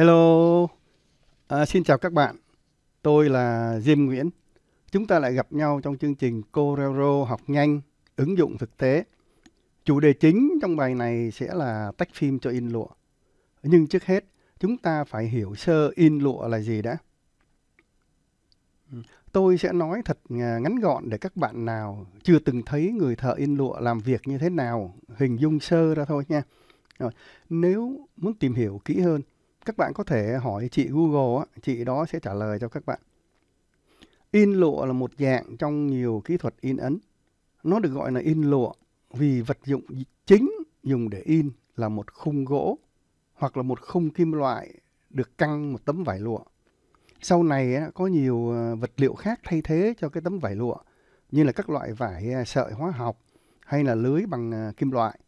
Hello, à, xin chào các bạn. Tôi là Diêm Nguyễn. Chúng ta lại gặp nhau trong chương trình Corero học nhanh, ứng dụng thực tế. Chủ đề chính trong bài này sẽ là tách phim cho in lụa. Nhưng trước hết, chúng ta phải hiểu sơ in lụa là gì đã. Tôi sẽ nói thật à, ngắn gọn để các bạn nào chưa từng thấy người thợ in lụa làm việc như thế nào, hình dung sơ ra thôi nha. Rồi, nếu muốn tìm hiểu kỹ hơn các bạn có thể hỏi chị Google, chị đó sẽ trả lời cho các bạn. In lụa là một dạng trong nhiều kỹ thuật in ấn. Nó được gọi là in lụa vì vật dụng chính dùng để in là một khung gỗ hoặc là một khung kim loại được căng một tấm vải lụa. Sau này có nhiều ờ, vật liệu khác thay thế cho cái tấm vải lụa như là các loại vải ờ, sợi hóa học hay là lưới bằng ờ, kim loại.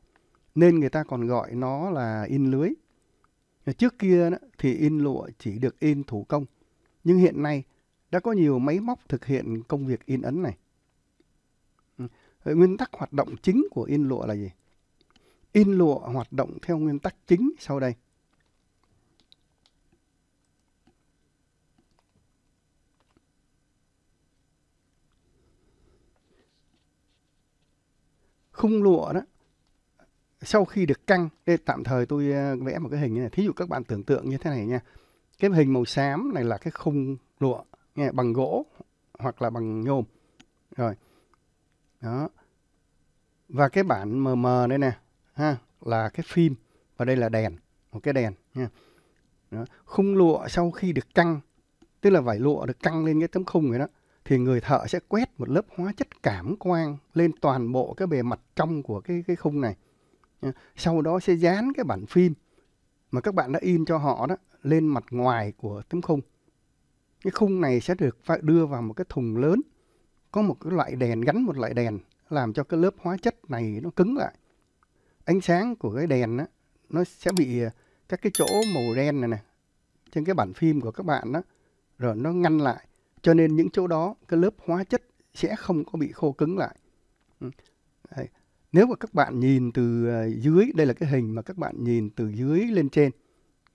Nên người ta còn gọi nó là in lưới. Trước kia thì in lụa chỉ được in thủ công, nhưng hiện nay đã có nhiều máy móc thực hiện công việc in ấn này. Ừ, nguyên tắc hoạt động chính của in lụa là gì? In lụa hoạt động theo nguyên tắc chính sau đây. Khung lụa đó sau khi được căng đây tạm thời tôi vẽ một cái hình như này thí dụ các bạn tưởng tượng như thế này nha cái hình màu xám này là cái khung lụa nghe, bằng gỗ hoặc là bằng nhôm rồi đó và cái bản mờ mờ đây nè ha là cái phim và đây là đèn một cái đèn nha đó. khung lụa sau khi được căng tức là vải lụa được căng lên cái tấm khung này đó thì người thợ sẽ quét một lớp hóa chất cảm quang lên toàn bộ cái bề mặt trong của cái cái khung này Ờ, sau đó sẽ dán cái bản phim mà các bạn đã in cho họ đó lên mặt ngoài của tấm khung cái khung này sẽ được đưa vào một cái thùng lớn có một cái loại đèn gắn một loại đèn làm cho cái lớp hóa chất này nó cứng lại ánh sáng của cái đèn đó, nó sẽ bị ờ, các cái chỗ màu đen này này trên cái bản phim của các bạn đó rồi nó ngăn lại cho nên những chỗ đó cái lớp hóa chất sẽ không có bị khô cứng lại ừ, nếu mà các bạn nhìn từ ờ, dưới đây là cái hình mà các bạn nhìn từ dưới lên trên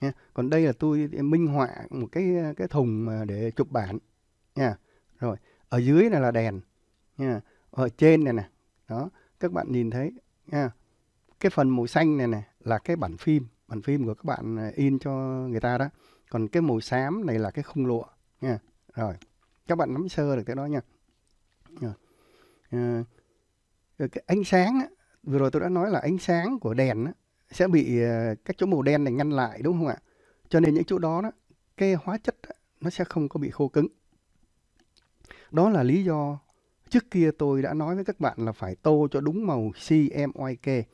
nha. còn đây là tôi minh họa một cái ờ, cái thùng mà để chụp bản nha rồi ở dưới này là đèn nha ở trên này nè đó các bạn nhìn thấy nha cái phần màu xanh này này là cái bản phim bản phim của các bạn ờ, in cho người ta đó còn cái màu xám này là cái khung lụa nha rồi các bạn nắm sơ được cái đó nha, nha. À, Ờ, cái ánh sáng á, vừa rồi tôi đã nói là ánh sáng của đèn sẽ bị ờ, các chỗ màu đen này ngăn lại đúng không ạ cho nên những chỗ đó, cái hóa chất nó sẽ không có bị khô cứng đó là lý do trước kia tôi đã nói với các bạn là phải tô cho đúng màu CMYK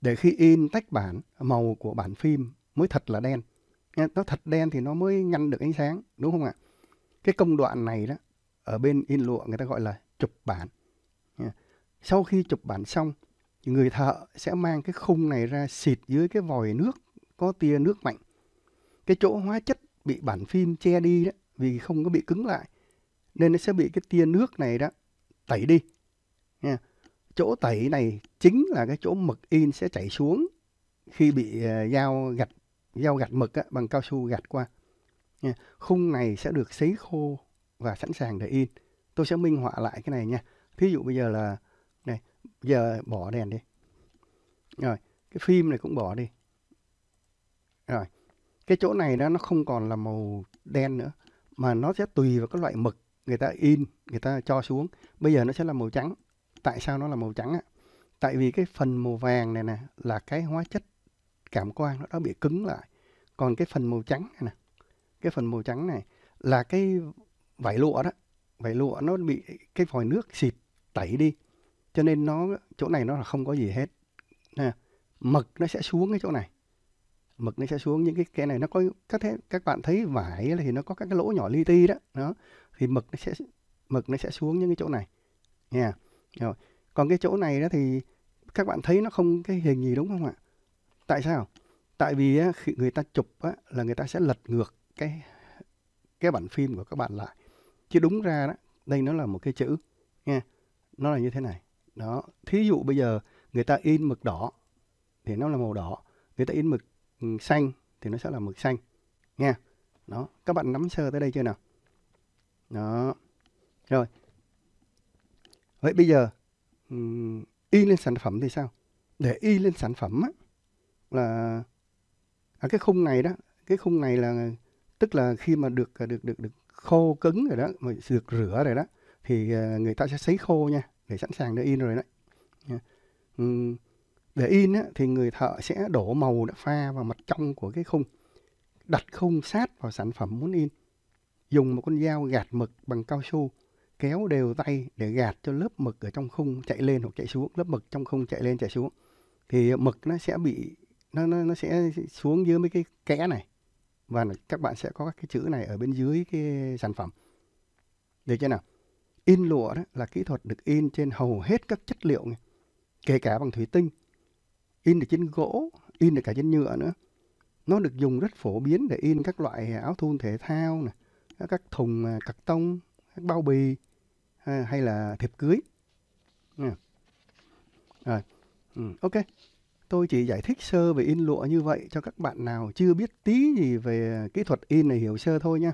để khi in tách bản màu của bản phim mới thật là đen nó thật đen thì nó mới ngăn được ánh sáng đúng không ạ cái công đoạn này đó ở bên in lụa người ta gọi là chụp bản sau khi chụp bản xong người thợ sẽ mang cái khung này ra xịt dưới cái vòi nước có tia nước mạnh cái chỗ hóa chất bị bản phim che đi đó vì không có bị cứng lại nên nó sẽ bị cái tia nước này đó tẩy đi nha chỗ tẩy này chính là cái chỗ mực in sẽ chảy xuống khi bị à, dao gạch dao gạch mực á, bằng cao su gạch qua nha. khung này sẽ được sấy khô và sẵn sàng để in tôi sẽ minh họa lại cái này nha thí dụ bây giờ là giờ bỏ đèn đi rồi cái phim này cũng bỏ đi rồi cái chỗ này đó nó không còn là màu đen nữa mà nó sẽ tùy vào các loại mực người ta in người ta cho xuống bây giờ nó sẽ là màu trắng tại sao nó là màu trắng á tại vì cái phần màu vàng này nè là cái hóa chất cảm quan nó đã bị cứng lại còn cái phần màu trắng này nè cái phần màu trắng này là cái vải lụa đó vải lụa nó bị cái vòi nước xịt tẩy đi cho nên nó chỗ này nó là không có gì hết nè mực nó sẽ xuống cái chỗ này mực nó sẽ xuống những cái cái này nó có các thế các bạn thấy vải thì nó có các cái lỗ nhỏ li ti đó đó thì mực nó sẽ mực nó sẽ xuống những cái chỗ này nha yeah. rồi còn cái chỗ này đó thì các bạn thấy nó không cái hình gì đúng không ạ tại sao tại vì á, khi người ta chụp á, là người ta sẽ lật ngược cái cái bản phim của các bạn lại chứ đúng ra đó đây nó là một cái chữ nha yeah. nó là như thế này đó thí dụ bây giờ người ta in mực đỏ thì nó là màu đỏ người ta in mực ừ, xanh thì nó sẽ là mực xanh nha đó các bạn nắm sơ tới đây chưa nào đó rồi vậy bây giờ in ừ, lên sản phẩm thì sao để in lên sản phẩm á, là à, cái khung này đó cái khung này là tức là khi mà được được được được khô cứng rồi đó mà được rửa rồi đó thì à, người ta sẽ sấy khô nha để sẵn sàng để in rồi đấy để in thì người thợ sẽ đổ màu đã pha vào mặt trong của cái khung đặt khung sát vào sản phẩm muốn in dùng một con dao gạt mực bằng cao su kéo đều tay để gạt cho lớp mực ở trong khung chạy lên hoặc chạy xuống lớp mực trong khung chạy lên chạy xuống thì mực nó sẽ bị nó nó, nó sẽ xuống dưới mấy cái kẽ này và các bạn sẽ có các cái chữ này ở bên dưới cái sản phẩm được chưa nào in lụa đó là kỹ thuật được in trên hầu hết các chất liệu này, kể cả bằng thủy tinh in được trên gỗ in được cả trên nhựa nữa nó được dùng rất phổ biến để in các loại áo thun thể thao này, các thùng à, cạc tông các bao bì à, hay là thiệp cưới à. ok tôi chỉ giải thích sơ về in lụa như vậy cho các bạn nào chưa biết tí gì về kỹ thuật in này hiểu sơ thôi nha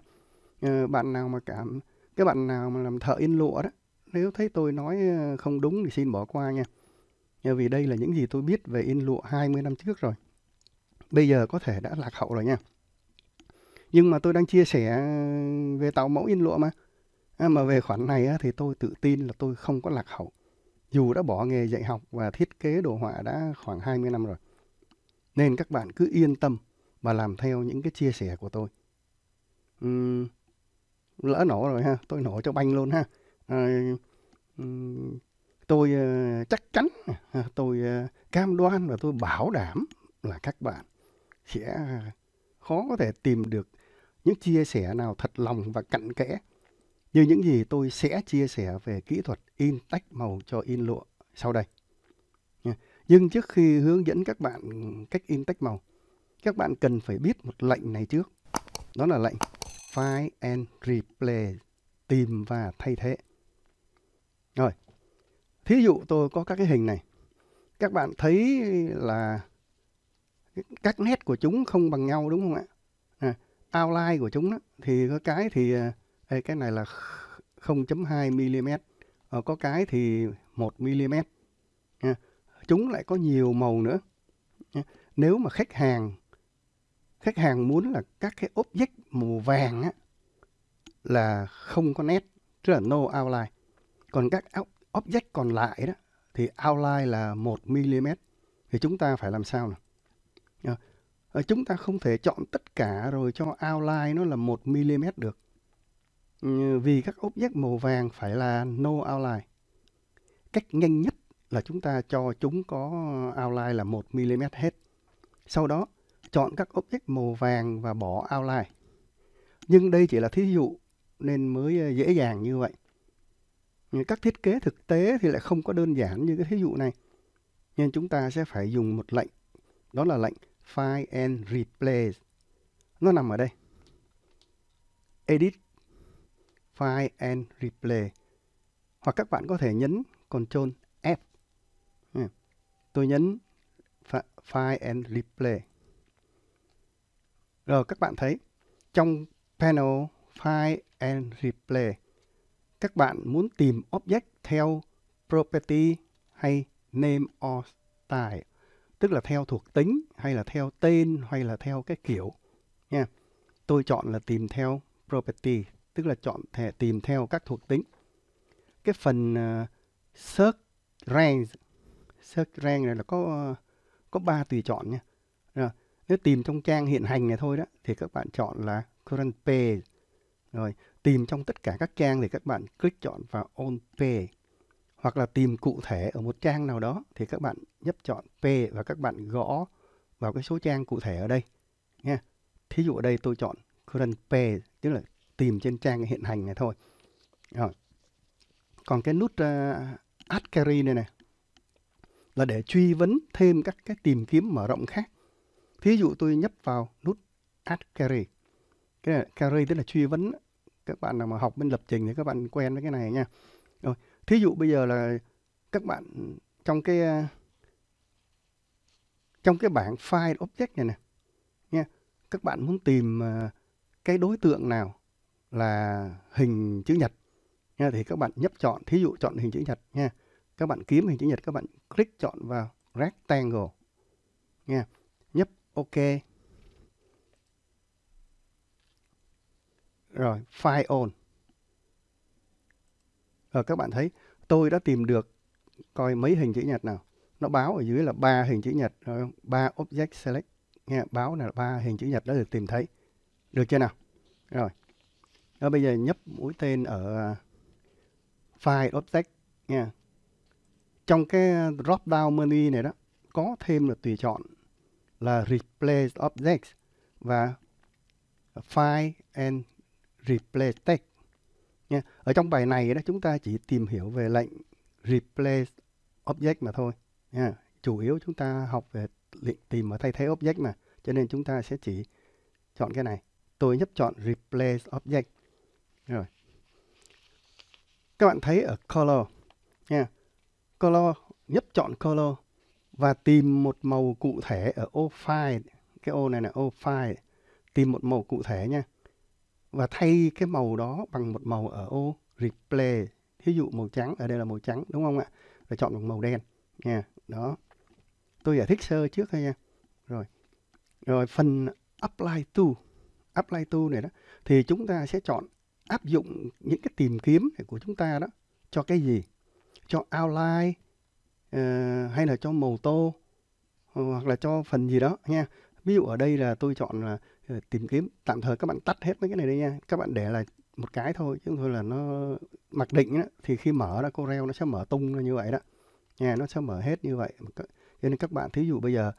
ờ, bạn nào mà cảm các bạn nào mà làm thợ in lụa đó nếu thấy tôi nói ờ, không đúng thì xin bỏ qua nha vì đây là những gì tôi biết về in lụa 20 năm trước rồi bây giờ có thể đã lạc hậu rồi nha nhưng mà tôi đang chia sẻ ờ, về tạo mẫu in lụa mà à, mà về khoản này thì tôi tự tin là tôi không có lạc hậu dù đã bỏ nghề dạy học và thiết kế đồ họa đã khoảng 20 năm rồi nên các bạn cứ yên tâm và làm theo những cái chia sẻ của tôi uhm, lỡ nổ rồi ha tôi nổ cho banh luôn ha à, tôi ờ, chắc chắn tôi ờ, cam đoan và tôi bảo đảm là các bạn sẽ khó có thể tìm được những chia sẻ nào thật lòng và cặn kẽ như những gì tôi sẽ chia sẻ về kỹ thuật in tách màu cho in lụa sau đây. Nhưng trước khi hướng dẫn các bạn cách in tách màu, các bạn cần phải biết một lệnh này trước. Đó là lệnh Find and Replace, tìm và thay thế. Rồi, thí dụ tôi có các cái hình này. Các bạn thấy là các nét của chúng không bằng nhau đúng không ạ? À, outline của chúng đó, thì có cái thì đây, à, cái này là 0.2 mm, ờ, có cái thì 1 mm. À, chúng lại có nhiều màu nữa. À, nếu mà khách hàng khách hàng muốn là các cái object màu vàng á, là không có nét, tức là no outline. Còn các object còn lại đó thì outline là 1mm. Thì chúng ta phải làm sao nào? Ờ, ờ, chúng ta không thể chọn tất cả rồi cho outline nó là 1mm được. Ừ, vì các object màu vàng phải là no outline. Cách nhanh nhất là chúng ta cho chúng có outline là 1mm hết. Sau đó chọn các object màu vàng và bỏ outline. Nhưng đây chỉ là thí dụ nên mới ờ, dễ dàng như vậy. Các thiết kế thực tế thì lại không có đơn giản như cái thí dụ này. Nên chúng ta sẽ phải dùng một lệnh, đó là lệnh Find and Replace. Nó nằm ở đây. Edit, Find and Replace. Hoặc các bạn có thể nhấn Ctrl F. Ừ. Tôi nhấn Find and Replace. Rồi các bạn thấy trong panel File and Replay các bạn muốn tìm object theo property hay name or style tức là theo thuộc tính hay là theo tên hay là theo cái kiểu nha. Tôi chọn là tìm theo property tức là chọn thẻ tìm theo các thuộc tính. Cái phần uh, search range search range này là có uh, có ba tùy chọn nha nếu tìm trong trang hiện hành này thôi đó thì các bạn chọn là current page rồi tìm trong tất cả các trang thì các bạn click chọn vào on page hoặc là tìm cụ thể ở một trang nào đó thì các bạn nhấp chọn p và các bạn gõ vào cái số trang cụ thể ở đây nha thí dụ ở đây tôi chọn current page tức là tìm trên trang hiện hành này thôi rồi còn cái nút uh, add carry này này là để truy vấn thêm các cái tìm kiếm mở rộng khác Thí dụ tôi nhấp vào nút Add carry Cái này, query tức là truy vấn. Các bạn nào mà học bên lập trình thì các bạn quen với cái này nha. Rồi, thí dụ bây giờ là các bạn trong cái à, trong cái bảng file object này nè nha các bạn muốn tìm à, cái đối tượng nào là hình chữ nhật nha thì các bạn nhấp chọn thí dụ chọn hình chữ nhật nha các bạn kiếm hình chữ nhật các bạn click chọn vào rectangle nha OK. Rồi, file on. Rồi các bạn thấy tôi đã tìm được coi mấy hình chữ nhật nào. Nó báo ở dưới là ba hình chữ nhật, ba object select. Nghe báo là ba hình chữ nhật đã được tìm thấy. Được chưa nào? Rồi. Rồi bây giờ nhấp mũi tên ở à, file object nha. Trong cái drop down menu này đó có thêm là tùy chọn là replace object và find and replace text. Nha. Ở trong bài này đó chúng ta chỉ tìm hiểu về lệnh replace object mà thôi. Nha. Chủ yếu chúng ta học về lệnh tìm và thay thế object mà. Cho nên chúng ta sẽ chỉ chọn cái này. Tôi nhấp chọn replace object. Rồi. Các bạn thấy ở color. Nha. Color, nhấp chọn color và tìm một màu cụ thể ở ô file cái ô này là ô file tìm một màu cụ thể nha và thay cái màu đó bằng một màu ở ô replay ví dụ màu trắng ở đây là màu trắng đúng không ạ và chọn một màu đen nha đó tôi giải thích sơ trước thôi nha rồi rồi phần apply to apply to này đó thì chúng ta sẽ chọn áp dụng những cái tìm kiếm của chúng ta đó cho cái gì cho outline Ờ, hay là cho màu tô ờ, hoặc là cho phần gì đó nha ví dụ ở đây là tôi chọn là ờ, tìm kiếm tạm thời các bạn tắt hết mấy cái này đây nha các bạn để là một cái thôi chứ thôi là nó mặc định đó, thì khi mở ra Corel nó sẽ mở tung như vậy đó nha nó sẽ mở hết như vậy cho nên các bạn thí dụ bây giờ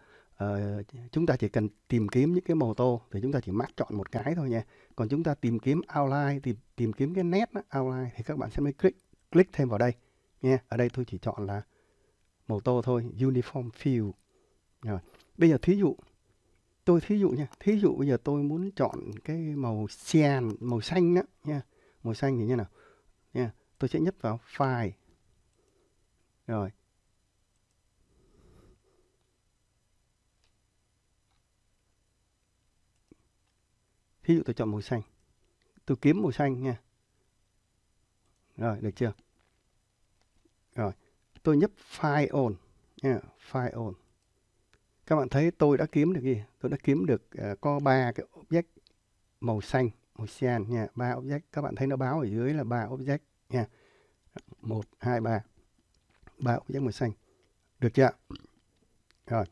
uh, chúng ta chỉ cần tìm kiếm những cái màu tô thì chúng ta chỉ mắc chọn một cái thôi nha còn chúng ta tìm kiếm outline thì tìm kiếm cái nét đó, outline thì các bạn sẽ mới click click thêm vào đây nha ở đây tôi chỉ chọn là màu tô thôi uniform field rồi bây giờ thí dụ tôi thí dụ nha thí dụ bây giờ tôi muốn chọn cái màu cyan màu xanh đó nha màu xanh thì như nào nha tôi sẽ nhấp vào file rồi thí dụ tôi chọn màu xanh tôi kiếm màu xanh nha rồi được chưa tôi nhấp file on yeah, file on các bạn thấy tôi đã kiếm được gì tôi đã kiếm được uh, có ba cái object màu xanh màu cyan nha ba object các bạn thấy nó báo ở dưới là ba object nha một hai ba ba object màu xanh được chưa rồi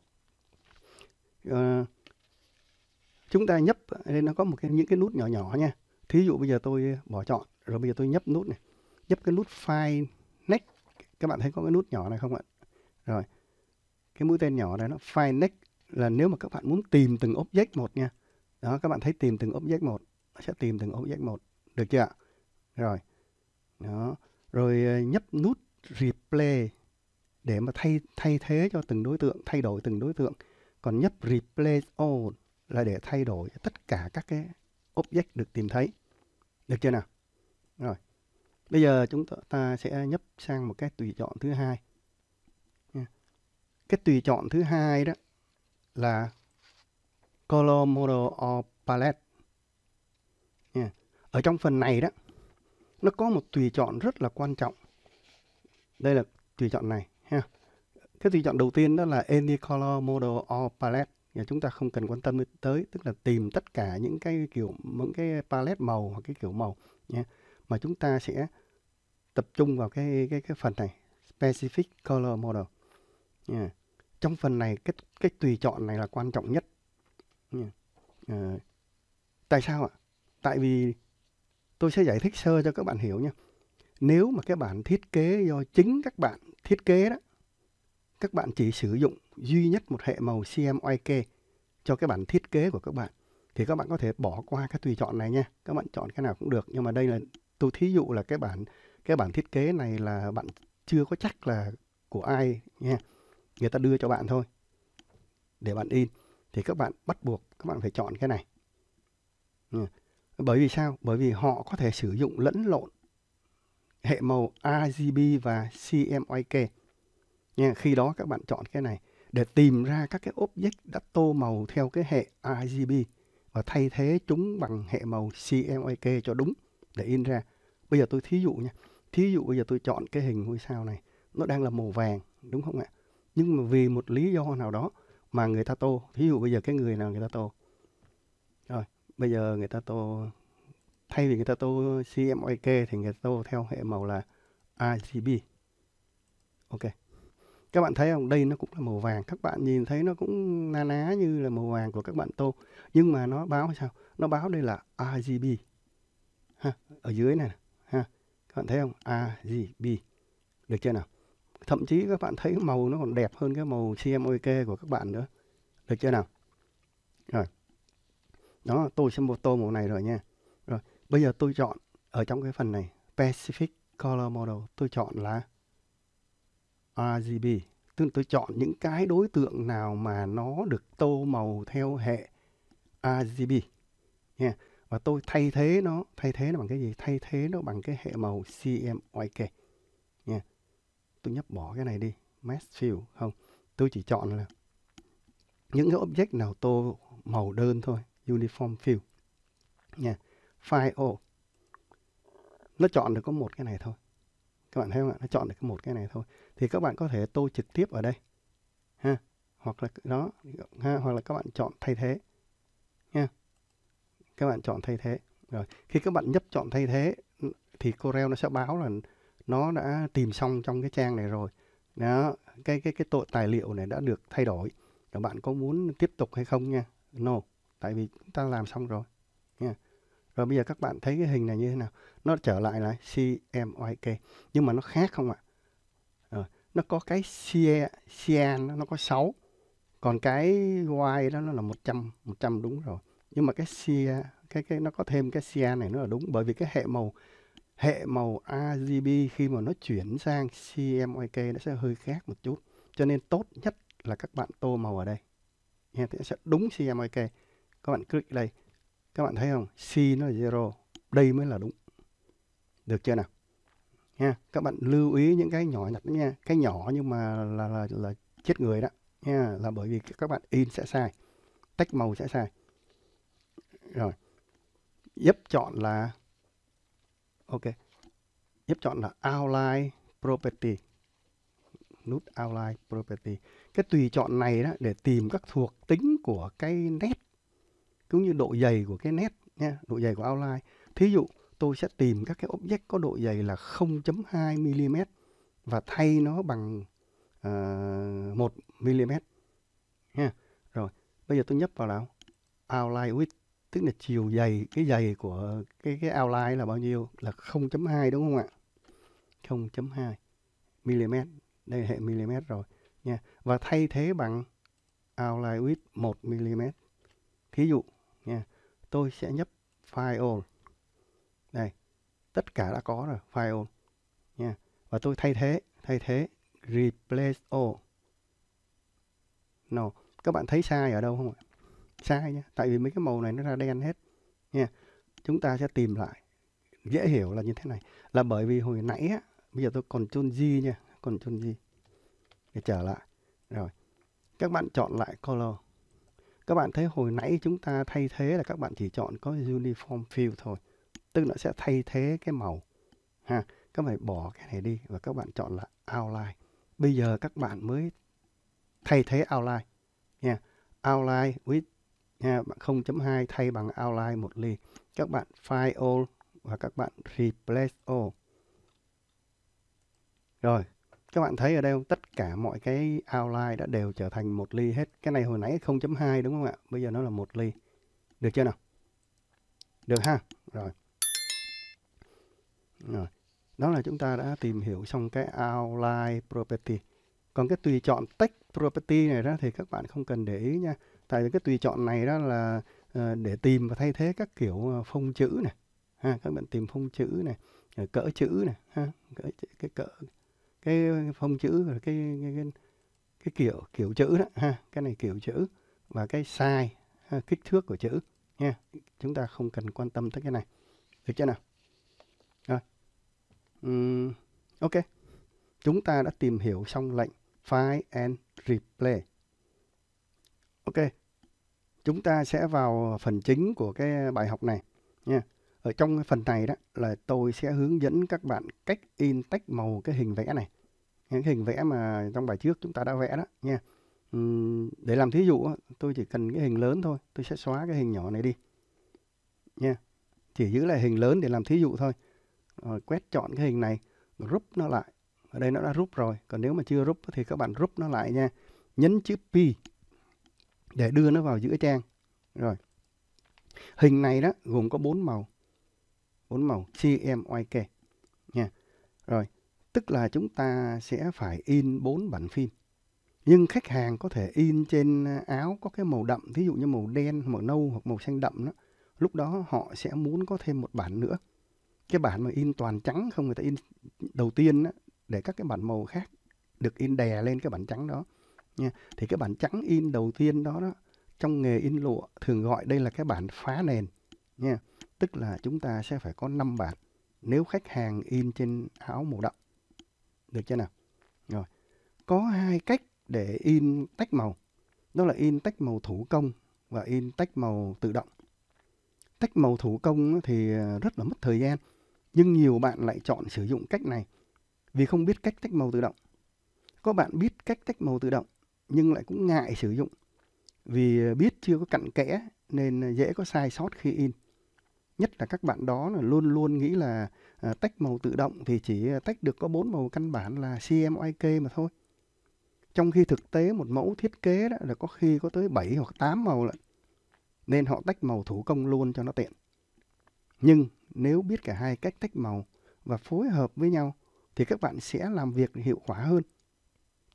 uh, chúng ta nhấp đây nó có một cái những cái nút nhỏ nhỏ nha thí dụ bây giờ tôi bỏ chọn rồi bây giờ tôi nhấp nút này nhấp cái nút file các bạn thấy có cái nút nhỏ này không ạ rồi cái mũi tên nhỏ này nó find next là nếu mà các bạn muốn tìm từng object một nha đó các bạn thấy tìm từng object một nó sẽ tìm từng object một được chưa ạ rồi đó rồi ờ, nhấp nút replay để mà thay thay thế cho từng đối tượng thay đổi từng đối tượng còn nhấp replace all là để thay đổi tất cả các cái object được tìm thấy được chưa nào rồi Bây giờ chúng ta sẽ nhấp sang một cái tùy chọn thứ hai. Cái tùy chọn thứ hai đó là Color Model or Palette. Ở trong phần này đó, nó có một tùy chọn rất là quan trọng. Đây là tùy chọn này. ha Cái tùy chọn đầu tiên đó là Any Color Model or Palette. Và chúng ta không cần quan tâm tới, tức là tìm tất cả những cái kiểu, những cái palette màu hoặc cái kiểu màu. Yeah mà chúng ta sẽ tập trung vào cái cái cái phần này specific color model yeah. trong phần này cái cái tùy chọn này là quan trọng nhất yeah. uh, ờ, tại sao ạ tại vì tôi sẽ giải thích sơ cho các bạn hiểu nha nếu mà cái bản thiết kế do chính các bạn thiết kế đó các bạn chỉ sử dụng duy nhất một hệ màu CMYK cho cái bản thiết kế của các bạn thì các bạn có thể bỏ qua cái tùy chọn này nha các bạn chọn cái nào cũng được nhưng mà đây là tôi thí dụ là cái bản cái bản thiết kế này là bạn chưa có chắc là của ai nha người ta đưa cho bạn thôi để bạn in thì các bạn bắt buộc các bạn phải chọn cái này ừ. bởi vì sao bởi vì họ có thể sử dụng lẫn lộn hệ màu RGB và CMYK nha khi đó các bạn chọn cái này để tìm ra các cái object đã tô màu theo cái hệ RGB và thay thế chúng bằng hệ màu CMYK cho đúng để in ra bây giờ tôi thí dụ nha thí dụ bây giờ tôi chọn cái hình ngôi sao này nó đang là màu vàng đúng không ạ nhưng mà vì một lý do nào đó mà người ta tô thí dụ bây giờ cái người nào người ta tô rồi bây giờ người ta tô thay vì người ta tô CMYK thì người ta tô theo hệ màu là RGB ok các bạn thấy không đây nó cũng là màu vàng các bạn nhìn thấy nó cũng na ná như là màu vàng của các bạn tô nhưng mà nó báo sao nó báo đây là RGB ha ở dưới này ha các bạn thấy không a gì b được chưa nào thậm chí các bạn thấy màu nó còn đẹp hơn cái màu CMYK e của các bạn nữa được chưa nào rồi đó tôi sẽ một tô màu này rồi nha rồi bây giờ tôi chọn ở trong cái phần này Pacific Color Model tôi chọn là RGB tức là tôi chọn những cái đối tượng nào mà nó được tô màu theo hệ RGB nha yeah và tôi thay thế nó thay thế nó bằng cái gì thay thế nó bằng cái hệ màu CMYK nha tôi nhấp bỏ cái này đi mask fill không tôi chỉ chọn là những cái object nào tô màu đơn thôi uniform fill nha file ô nó chọn được có một cái này thôi các bạn thấy không ạ nó chọn được một cái này thôi thì các bạn có thể tô trực tiếp ở đây ha hoặc là đó ha, hoặc là các bạn chọn thay thế nha các bạn chọn thay thế rồi khi các bạn nhấp chọn thay thế thì Corel nó sẽ báo là nó đã tìm xong trong cái trang này rồi đó cái cái cái tội tài liệu này đã được thay đổi các bạn có muốn tiếp tục hay không nha no tại vì chúng ta làm xong rồi nha rồi bây giờ các bạn thấy cái hình này như thế nào nó trở lại là CMYK nhưng mà nó khác không ạ à, nó có cái cyan nó có 6 còn cái y đó nó là 100 100 đúng rồi nhưng mà cái cái cái nó có thêm cái CA này nó là đúng bởi vì cái hệ màu hệ màu RGB khi mà nó chuyển sang CMYK nó sẽ hơi khác một chút cho nên tốt nhất là các bạn tô màu ở đây nghe thì sẽ đúng CMYK các bạn click đây các bạn thấy không C nó là zero đây mới là đúng được chưa nào nha các bạn lưu ý những cái nhỏ nhặt nha cái nhỏ nhưng mà là là là chết người đó nha là bởi vì các bạn in sẽ sai tách màu sẽ sai rồi giúp chọn là ok giúp chọn là outline property nút outline property cái tùy chọn này đó để tìm các thuộc tính của cái nét cũng như độ dày của cái nét nha độ dày của outline thí dụ tôi sẽ tìm các cái object có độ dày là 0.2 mm và thay nó bằng uh, 1 mm nha rồi bây giờ tôi nhấp vào nào outline width tức là chiều dày cái dày của cái cái outline là bao nhiêu là 0.2 đúng không ạ 0.2 mm đây là hệ mm rồi nha và thay thế bằng outline width 1 mm thí dụ nha tôi sẽ nhấp file all đây tất cả đã có rồi file nha và tôi thay thế thay thế replace all no các bạn thấy sai ở đâu không ạ sai nhé tại vì mấy cái màu này nó ra đen hết nha chúng ta sẽ tìm lại dễ hiểu là như thế này là bởi vì hồi nãy á, bây giờ tôi còn chôn di nha còn chôn di để trở lại rồi các bạn chọn lại color các bạn thấy hồi nãy chúng ta thay thế là các bạn chỉ chọn có uniform fill thôi tức là sẽ thay thế cái màu ha các bạn bỏ cái này đi và các bạn chọn là outline bây giờ các bạn mới thay thế outline nha outline with nha bạn 0.2 thay bằng outline một ly. Các bạn file all và các bạn replace all. Rồi, các bạn thấy ở đây Tất cả mọi cái outline đã đều trở thành một ly hết. Cái này hồi nãy 0.2 đúng không ạ? Bây giờ nó là một ly. Được chưa nào? Được ha? Rồi. Rồi. Đó là chúng ta đã tìm hiểu xong cái outline property. Còn cái tùy chọn text property này đó thì các bạn không cần để ý nha tại cái tùy chọn này đó là ờ, để tìm và thay thế các kiểu ờ, phông chữ này ha các bạn tìm phông chữ này ờ, cỡ chữ này ha cỡ, cái cỡ cái phông chữ rồi cái cái, cái cái kiểu kiểu chữ đó ha cái này kiểu chữ và cái size ha, kích thước của chữ nha chúng ta không cần quan tâm tới cái này được chưa nào rồi um, ok chúng ta đã tìm hiểu xong lệnh find and replace Ok, chúng ta sẽ vào phần chính của cái bài học này nha. Ở trong cái phần này đó là tôi sẽ hướng dẫn các bạn cách in tách màu cái hình vẽ này. Những hình vẽ mà trong bài trước chúng ta đã vẽ đó nha. để làm thí dụ tôi chỉ cần cái hình lớn thôi, tôi sẽ xóa cái hình nhỏ này đi. Nha. Chỉ giữ lại hình lớn để làm thí dụ thôi. Rồi ờ, quét chọn cái hình này, rút nó lại. Ở đây nó đã rút rồi, còn nếu mà chưa rút thì các bạn rút nó lại nha. Nhấn chữ P để đưa nó vào giữa trang. Rồi. Hình này đó gồm có bốn màu. bốn màu CMYK nha. Rồi, tức là chúng ta sẽ phải in bốn bản phim. Nhưng khách hàng có thể in trên áo có cái màu đậm, thí dụ như màu đen, màu nâu hoặc màu xanh đậm đó. Lúc đó họ sẽ muốn có thêm một bản nữa. Cái bản mà in toàn trắng không người ta in đầu tiên đó, để các cái bản màu khác được in đè lên cái bản trắng đó nha thì cái bản trắng in đầu tiên đó đó trong nghề in lụa thường gọi đây là cái bản phá nền nha tức là chúng ta sẽ phải có 5 bản nếu khách hàng in trên áo màu đậm được chưa nào rồi có hai cách để in tách màu đó là in tách màu thủ công và in tách màu tự động tách màu thủ công thì à, rất là mất thời gian nhưng nhiều bạn lại chọn sử dụng cách này vì không biết cách tách màu tự động có bạn biết cách tách màu tự động nhưng lại cũng ngại sử dụng vì ờ, biết chưa có cặn kẽ nên ờ, dễ có sai sót khi in nhất là các bạn đó là luôn luôn nghĩ là ờ, tách màu tự động thì chỉ tách được có bốn màu căn bản là CMYK mà thôi trong khi thực tế một mẫu thiết kế đó là có khi có tới 7 hoặc 8 màu lận nên họ tách màu thủ công luôn cho nó tiện nhưng nếu biết cả hai cách tách màu và phối hợp với nhau thì các bạn sẽ làm việc hiệu quả hơn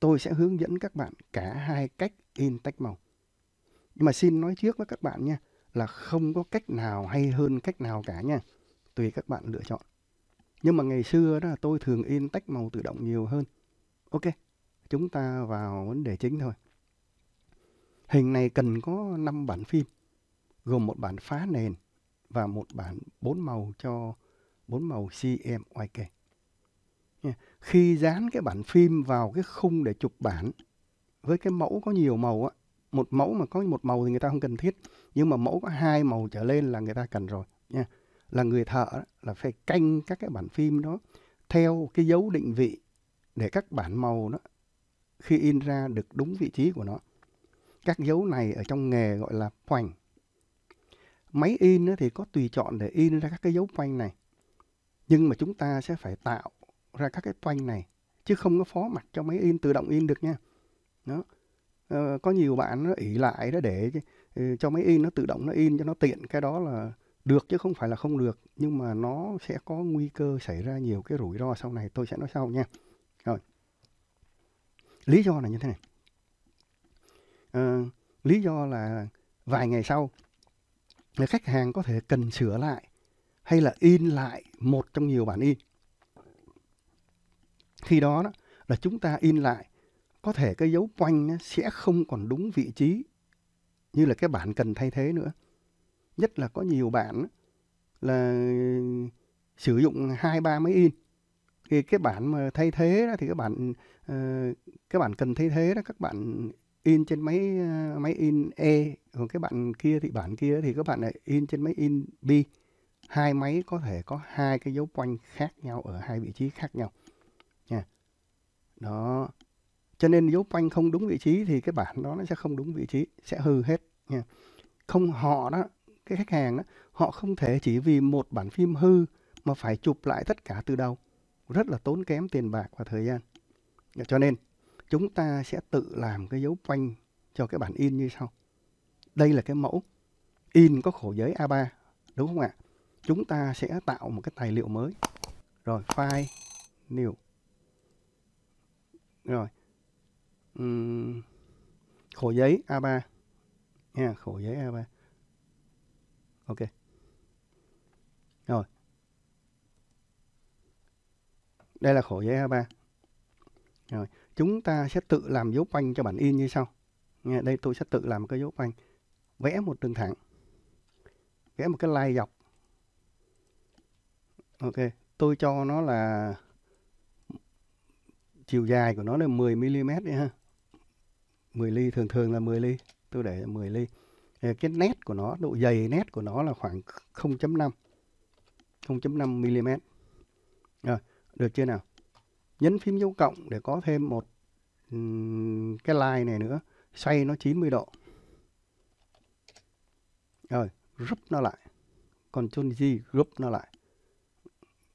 tôi sẽ hướng dẫn các bạn cả hai cách in tách màu. Nhưng mà xin nói trước với các bạn nha, là không có cách nào hay hơn cách nào cả nha. Tùy các bạn lựa chọn. Nhưng mà ngày xưa đó tôi thường in tách màu tự động nhiều hơn. Ok, chúng ta vào vấn đề chính thôi. Hình này cần có 5 bản phim, gồm một bản phá nền và một bản bốn màu cho bốn màu CMYK khi dán cái bản phim vào cái khung để chụp bản với cái mẫu có nhiều màu á một mẫu mà có một màu thì người ta không cần thiết nhưng mà mẫu có hai màu trở lên là người ta cần rồi nha là người thợ là phải canh các cái bản phim đó theo cái dấu định vị để các bản màu đó khi in ra được đúng vị trí của nó các dấu này ở trong nghề gọi là poành máy in thì có tùy chọn để in ra các cái dấu poành này nhưng mà chúng ta sẽ phải tạo ra các cái toanh này chứ không có phó mặt cho máy in tự động in được nha đó ờ, có nhiều bạn nó ỉ lại đó để ừ, cho máy in nó tự động nó in cho nó tiện cái đó là được chứ không phải là không được nhưng mà nó sẽ có nguy cơ xảy ra nhiều cái rủi ro sau này tôi sẽ nói sau nha rồi lý do là như thế này à, lý do là vài ngày sau là khách hàng có thể cần sửa lại hay là in lại một trong nhiều bản in khi đó, đó là chúng ta in lại có thể cái dấu quanh sẽ không còn đúng vị trí như là cái bản cần thay thế nữa nhất là có nhiều bản là sử dụng hai ba máy in thì cái bản mà thay thế đó thì các bạn ờ, các bạn cần thay thế đó các bạn in trên máy ờ, máy in E còn cái bạn kia thì bản kia thì các bạn lại in trên máy in B hai máy có thể có hai cái dấu quanh khác nhau ở hai vị trí khác nhau nha đó cho nên dấu phanh không đúng vị trí thì cái bản đó nó sẽ không đúng vị trí sẽ hư hết nha không họ đó cái khách hàng đó họ không thể chỉ vì một bản phim hư mà phải chụp lại tất cả từ đầu rất là tốn kém tiền bạc và thời gian dạ, cho nên chúng ta sẽ tự làm cái dấu phanh cho cái bản in như sau đây là cái mẫu in có khổ giấy A3 đúng không ạ chúng ta sẽ tạo một cái tài liệu mới rồi file new rồi uhm, khổ giấy A3 nha khổ giấy A3 ok rồi đây là khổ giấy A3 rồi chúng ta sẽ tự làm dấu phanh cho bản in như sau nha đây tôi sẽ tự làm cái dấu phanh vẽ một đường thẳng vẽ một cái lai dọc ok tôi cho nó là chiều dài của nó là 10 mm đấy ha 10 ly thường thường là 10 ly tôi để 10 ly cái nét của nó độ dày nét của nó là khoảng 0.5 0.5 mm rồi được chưa nào nhấn phím dấu cộng để có thêm một cái line này nữa xoay nó 90 độ rồi rút nó lại còn chôn gì rút nó lại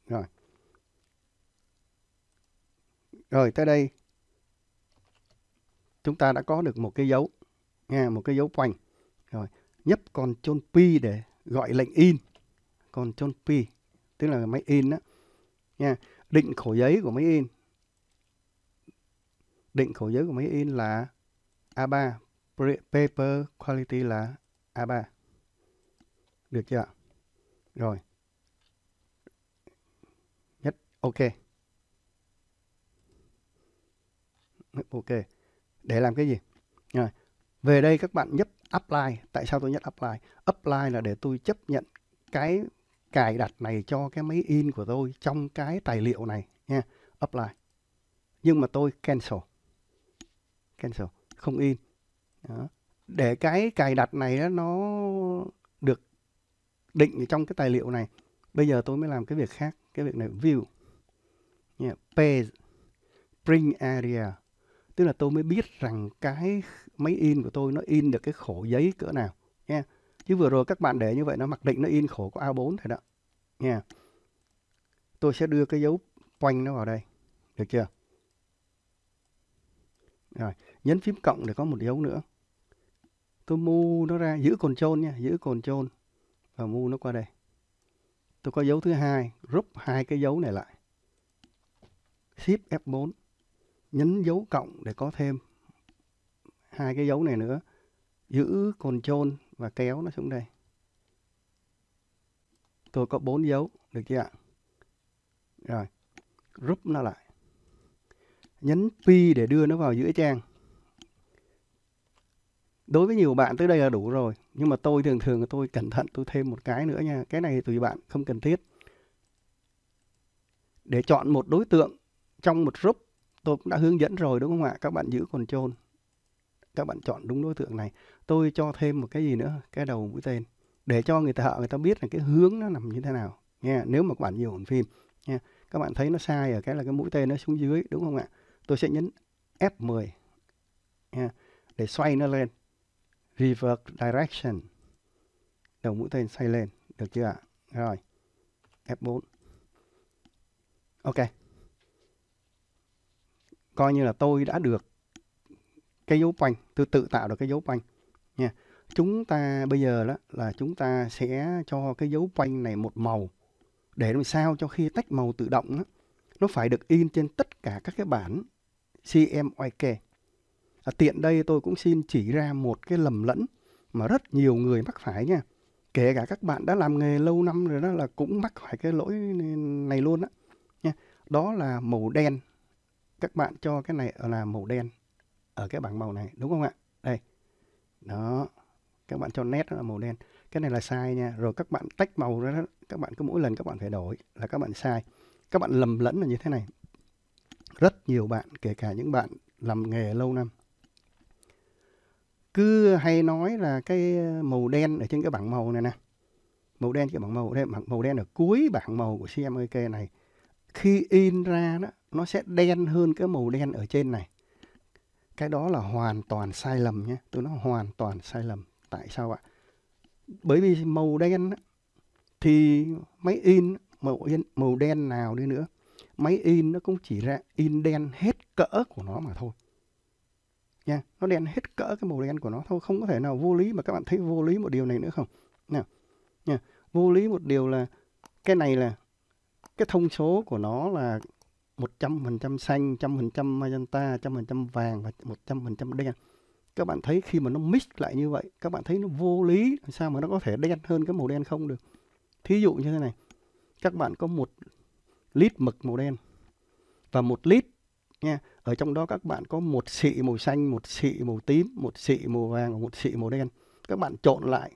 rồi rồi tới đây chúng ta đã có được một cái dấu nha, một cái dấu quanh. Rồi, nhấp còn chôn pi để gọi lệnh in. còn chôn pi tức là máy in đó. Nha, định khổ giấy của máy in. Định khổ giấy của máy in là A3, paper quality là A3. Được chưa Rồi. Nhất ok. ok để làm cái gì rồi về đây các bạn nhấp apply tại sao tôi nhấp apply apply là để tôi chấp nhận cái cài đặt này cho cái máy in của tôi trong cái tài liệu này nha apply nhưng mà tôi cancel cancel không in Đó. để cái cài đặt này nó được định trong cái tài liệu này bây giờ tôi mới làm cái việc khác cái việc này view yeah. page print area tức là tôi mới biết rằng cái máy in của tôi nó in được cái khổ giấy cỡ nào nha chứ vừa rồi các bạn để như vậy nó mặc định nó in khổ có A4 thôi đó nha tôi sẽ đưa cái dấu quanh nó vào đây được chưa rồi nhấn phím cộng để có một dấu nữa tôi mu nó ra giữ cồn trôn nha giữ cồn trôn và mu nó qua đây tôi có dấu thứ hai rút hai cái dấu này lại shift F4 nhấn dấu cộng để có thêm hai cái dấu này nữa giữ control và kéo nó xuống đây tôi có bốn dấu được chưa ạ rồi rút nó lại nhấn pi để đưa nó vào giữa trang đối với nhiều bạn tới đây là đủ rồi nhưng mà tôi thường thường tôi cẩn thận tôi thêm một cái nữa nha cái này tùy bạn không cần thiết để chọn một đối tượng trong một group tôi cũng đã hướng dẫn rồi đúng không ạ các bạn giữ còn trôn các bạn chọn đúng đối tượng này tôi cho thêm một cái gì nữa cái đầu mũi tên để cho người ta họ người ta biết là cái hướng nó nằm như thế nào nha nếu mà các bạn nhiều phim nha các bạn thấy nó sai ở cái là cái mũi tên nó xuống dưới đúng không ạ tôi sẽ nhấn F10 nha để xoay nó lên reverse direction đầu mũi tên xoay lên được chưa ạ rồi F4 ok coi như là tôi đã được cái dấu quanh, tôi tự tạo được cái dấu quanh, nha chúng ta bây giờ đó là chúng ta sẽ cho cái dấu quanh này một màu để làm sao cho khi tách màu tự động đó, nó phải được in trên tất cả các cái bản CMYK à, tiện đây tôi cũng xin chỉ ra một cái lầm lẫn mà rất nhiều người mắc phải nha kể cả các bạn đã làm nghề lâu năm rồi đó là cũng mắc phải cái lỗi này luôn đó nha đó là màu đen các bạn cho cái này là màu đen ở cái bảng màu này đúng không ạ đây đó các bạn cho nét là màu đen cái này là sai nha rồi các bạn tách màu ra đó. các bạn cứ mỗi lần các bạn phải đổi là các bạn sai các bạn lầm lẫn là như thế này rất nhiều bạn kể cả những bạn làm nghề lâu năm cứ hay nói là cái màu đen ở trên cái bảng màu này nè màu đen cái bảng màu đây bảng màu đen ở cuối bảng màu của CMYK này khi in ra đó nó sẽ đen hơn cái màu đen ở trên này cái đó là hoàn toàn sai lầm nhé tôi nói hoàn toàn sai lầm tại sao ạ bởi vì màu đen thì máy in màu đen màu đen nào đi nữa máy in nó cũng chỉ ra in đen hết cỡ của nó mà thôi nha nó đen hết cỡ cái màu đen của nó thôi không có thể nào vô lý mà các bạn thấy vô lý một điều này nữa không nào nha vô lý một điều là cái này là cái thông số của nó là 100% xanh, 100% magenta, 100% vàng và 100% đen. Các bạn thấy khi mà nó mix lại như vậy, các bạn thấy nó vô lý, sao mà nó có thể đen hơn cái màu đen không được. Thí dụ như thế này, các bạn có một lít mực màu đen và một lít nha, ở trong đó các bạn có một xị màu xanh, một xị màu tím, một xị màu vàng và một xị màu đen. Các bạn trộn lại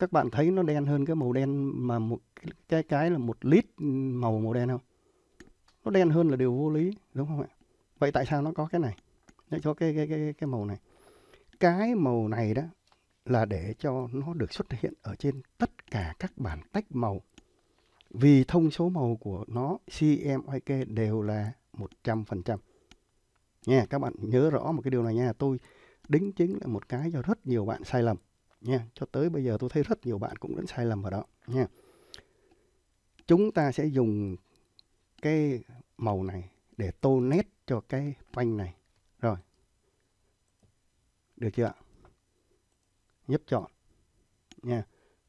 các bạn thấy nó đen hơn cái màu đen mà một cái cái là một lít màu màu đen không nó đen hơn là điều vô lý đúng không ạ vậy tại sao nó có cái này để cho cái cái cái cái màu này cái màu này đó là để cho nó được xuất hiện ở trên tất cả các bản tách màu vì thông số màu của nó CMYK đều là 100%. Nha, các bạn nhớ rõ một cái điều này nha, tôi đính chính là một cái cho rất nhiều bạn sai lầm nha cho tới bây giờ tôi thấy rất nhiều bạn cũng vẫn sai lầm ở đó nha chúng ta sẽ dùng cái màu này để tô nét cho cái quanh này rồi được chưa ạ nhấp chọn nha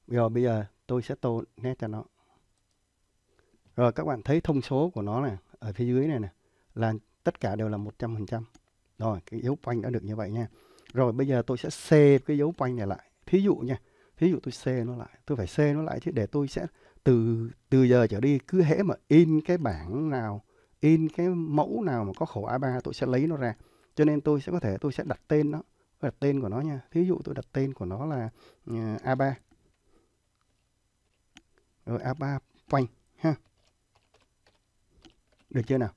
rồi bây giờ tôi sẽ tô nét cho nó rồi các bạn thấy thông số của nó này ở phía dưới này nè là tất cả đều là 100% rồi cái dấu quanh đã được như vậy nha rồi bây giờ tôi sẽ xê cái dấu quanh này lại thí dụ nha thí dụ tôi xê nó lại tôi phải xê nó lại chứ để tôi sẽ từ từ giờ trở đi cứ hễ mà in cái bảng nào in cái mẫu nào mà có khẩu A3 tôi sẽ lấy nó ra cho nên tôi sẽ có thể tôi sẽ đặt tên nó đặt tên của nó nha thí dụ tôi đặt tên của nó là uh, ờ, A3 rồi A3 quanh ha được chưa nào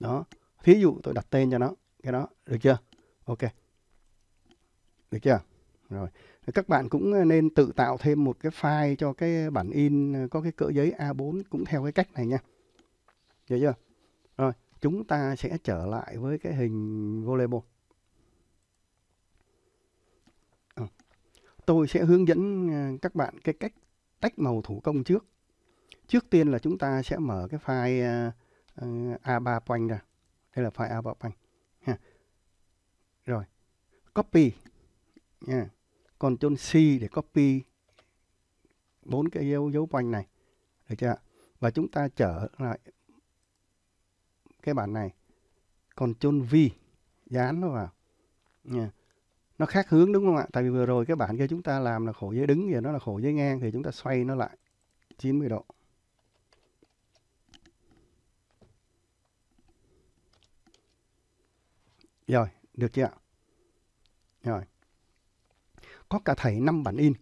đó thí dụ tôi đặt tên cho nó cái đó được chưa ok được chưa rồi các bạn cũng ờ, nên tự tạo thêm một cái file cho cái bản in ờ, có cái cỡ giấy A4 cũng theo cái cách này nha. Được chưa? Rồi, chúng ta sẽ trở lại với cái hình volleyball. Ờ, tôi sẽ hướng dẫn các bạn cái cách tách màu thủ công trước. Trước tiên là chúng ta sẽ mở cái file A3 quanh ra. Đây là file A3 quanh Rồi, copy. Yeah Ctrl C để copy bốn cái dấu dấu quanh này. Được chưa? Và chúng ta trở lại cái bản này. Ctrl V dán nó vào. Nha. Nó khác hướng đúng không ạ? Tại vì vừa rồi cái bản kia chúng ta làm là khổ giấy đứng và nó là khổ giấy ngang thì chúng ta xoay nó lại 90 độ. Rồi, được chưa ạ? Rồi có cả thầy 5 bản in.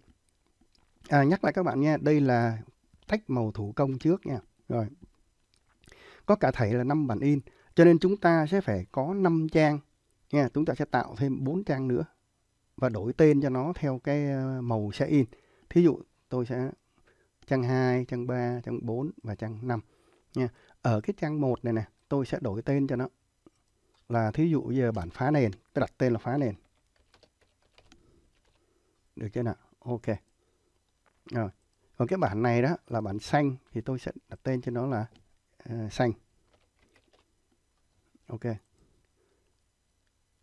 À, nhắc lại các bạn nha, đây là tách màu thủ công trước nha. Rồi. Có cả thầy là 5 bản in, cho nên chúng ta sẽ phải có 5 trang nha, chúng ta sẽ tạo thêm 4 trang nữa và đổi tên cho nó theo cái ờ, màu sẽ in. Thí dụ tôi sẽ trang 2, trang 3, trang 4 và trang 5 nha. Ở cái trang 1 này nè, tôi sẽ đổi tên cho nó là thí dụ giờ bản phá nền, tôi đặt tên là phá nền được chưa nào? Ok. Rồi. Còn cái bản này đó là bản xanh thì tôi sẽ đặt tên cho nó là uh, xanh. Ok.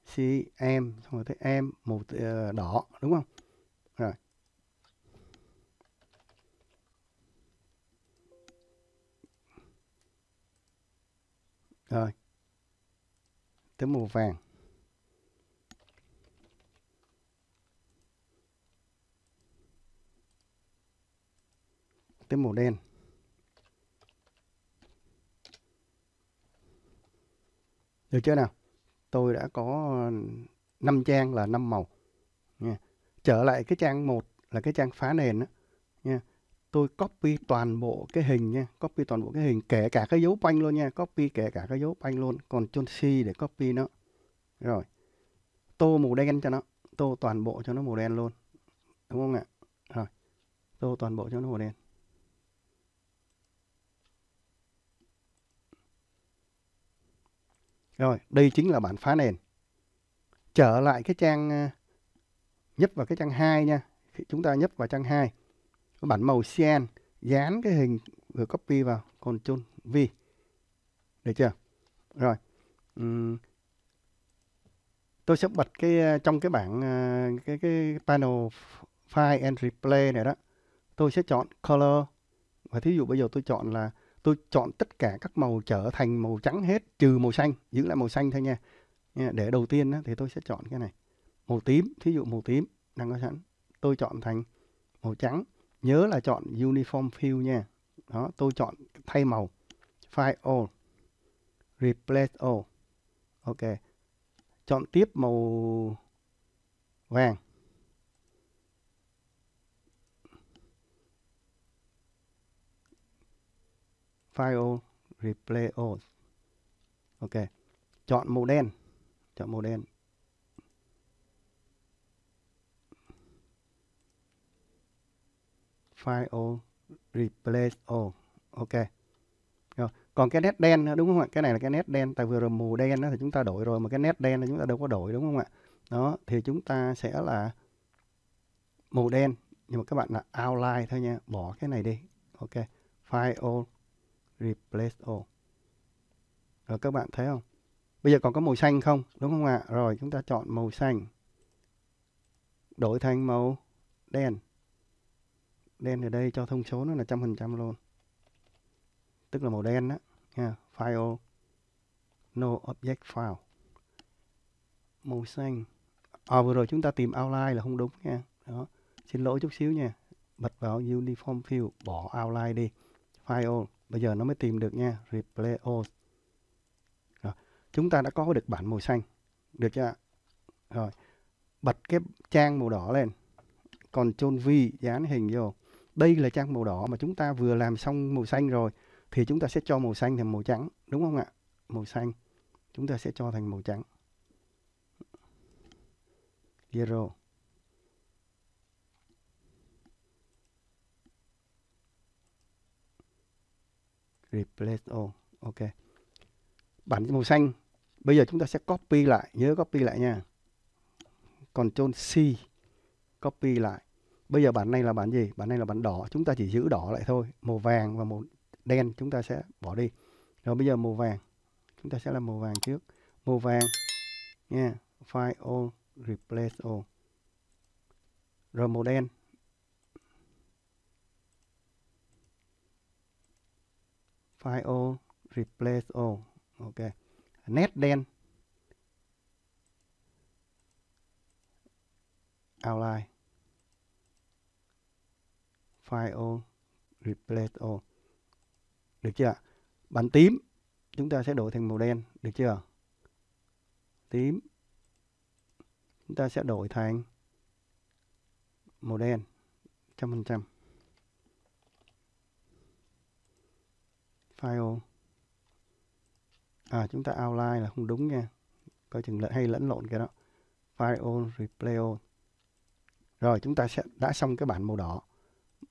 Si em xong rồi tới em màu uh, đỏ đúng không? Rồi. Rồi. Tới màu vàng. tới màu đen được chưa nào tôi đã có 5 ừ, trang là 5 màu nha. trở lại cái trang 1 là cái trang phá nền đó, nha tôi copy toàn bộ cái hình nha copy toàn bộ cái hình kể cả cái dấu banh luôn nha copy kể cả cái dấu banh luôn còn chôn si để copy nó rồi tô màu đen cho nó tô toàn bộ cho nó màu đen luôn đúng không ạ rồi tô toàn bộ cho nó màu đen Rồi, đây chính là bản phá nền. Trở lại cái trang, ờ, nhấp vào cái trang 2 nha. Chúng ta nhấp vào trang 2. Cái bản màu cyan, dán cái hình vừa copy vào, Ctrl V. Được chưa? Rồi. Uhm. Tôi sẽ bật cái ờ, trong cái bảng ờ, cái cái panel file and replay này đó. Tôi sẽ chọn color và thí dụ bây giờ tôi chọn là tôi chọn tất cả các màu trở thành màu trắng hết trừ màu xanh giữ lại màu xanh thôi nha để đầu tiên thì tôi sẽ chọn cái này màu tím thí dụ màu tím đang có sẵn tôi chọn thành màu trắng nhớ là chọn uniform fill nha đó tôi chọn thay màu file all replace all ok chọn tiếp màu vàng File Replay All. Ok. Chọn màu đen. Chọn màu đen. File All Replace All. Ok. Rồi. Còn cái nét đen đúng không ạ? Cái này là cái nét đen. Tại vừa rồi màu đen đó thì chúng ta đổi rồi. Mà cái nét đen là chúng ta đâu có đổi đúng không ạ? Đó. Thì chúng ta sẽ là màu đen. Nhưng mà các bạn là outline thôi nha. Bỏ cái này đi. Ok. File All replace all rồi các bạn thấy không bây giờ còn có màu xanh không đúng không ạ rồi chúng ta chọn màu xanh đổi thành màu đen đen ở đây cho thông số nó là trăm phần trăm luôn tức là màu đen đó nha file no object file màu xanh à, vừa rồi chúng ta tìm outline là không đúng nha đó xin lỗi chút xíu nha bật vào uniform field bỏ outline đi file Bây giờ nó mới tìm được nha. Replay all. Rồi. Chúng ta đã có được bản màu xanh. Được chưa Rồi. Bật cái trang màu đỏ lên. Còn chôn V dán hình vô. Đây là trang màu đỏ mà chúng ta vừa làm xong màu xanh rồi. Thì chúng ta sẽ cho màu xanh thành màu trắng. Đúng không ạ? Màu xanh. Chúng ta sẽ cho thành màu trắng. Zero. replace all ok bản màu xanh bây giờ chúng ta sẽ copy lại nhớ copy lại nha Ctrl C copy lại bây giờ bản này là bản gì bản này là bản đỏ chúng ta chỉ giữ đỏ lại thôi màu vàng và màu đen chúng ta sẽ bỏ đi rồi bây giờ màu vàng chúng ta sẽ làm màu vàng trước màu vàng nha yeah. file all replace all rồi màu đen File all replace all ok nét đen outline File all replace all được chưa bản tím chúng ta sẽ đổi thành màu đen được chưa tím chúng ta sẽ đổi thành màu đen trăm phần trăm file à chúng ta outline là không đúng nha coi chừng lẫn hay lẫn lộn cái đó file on replay on rồi chúng ta sẽ đã xong cái bản màu đỏ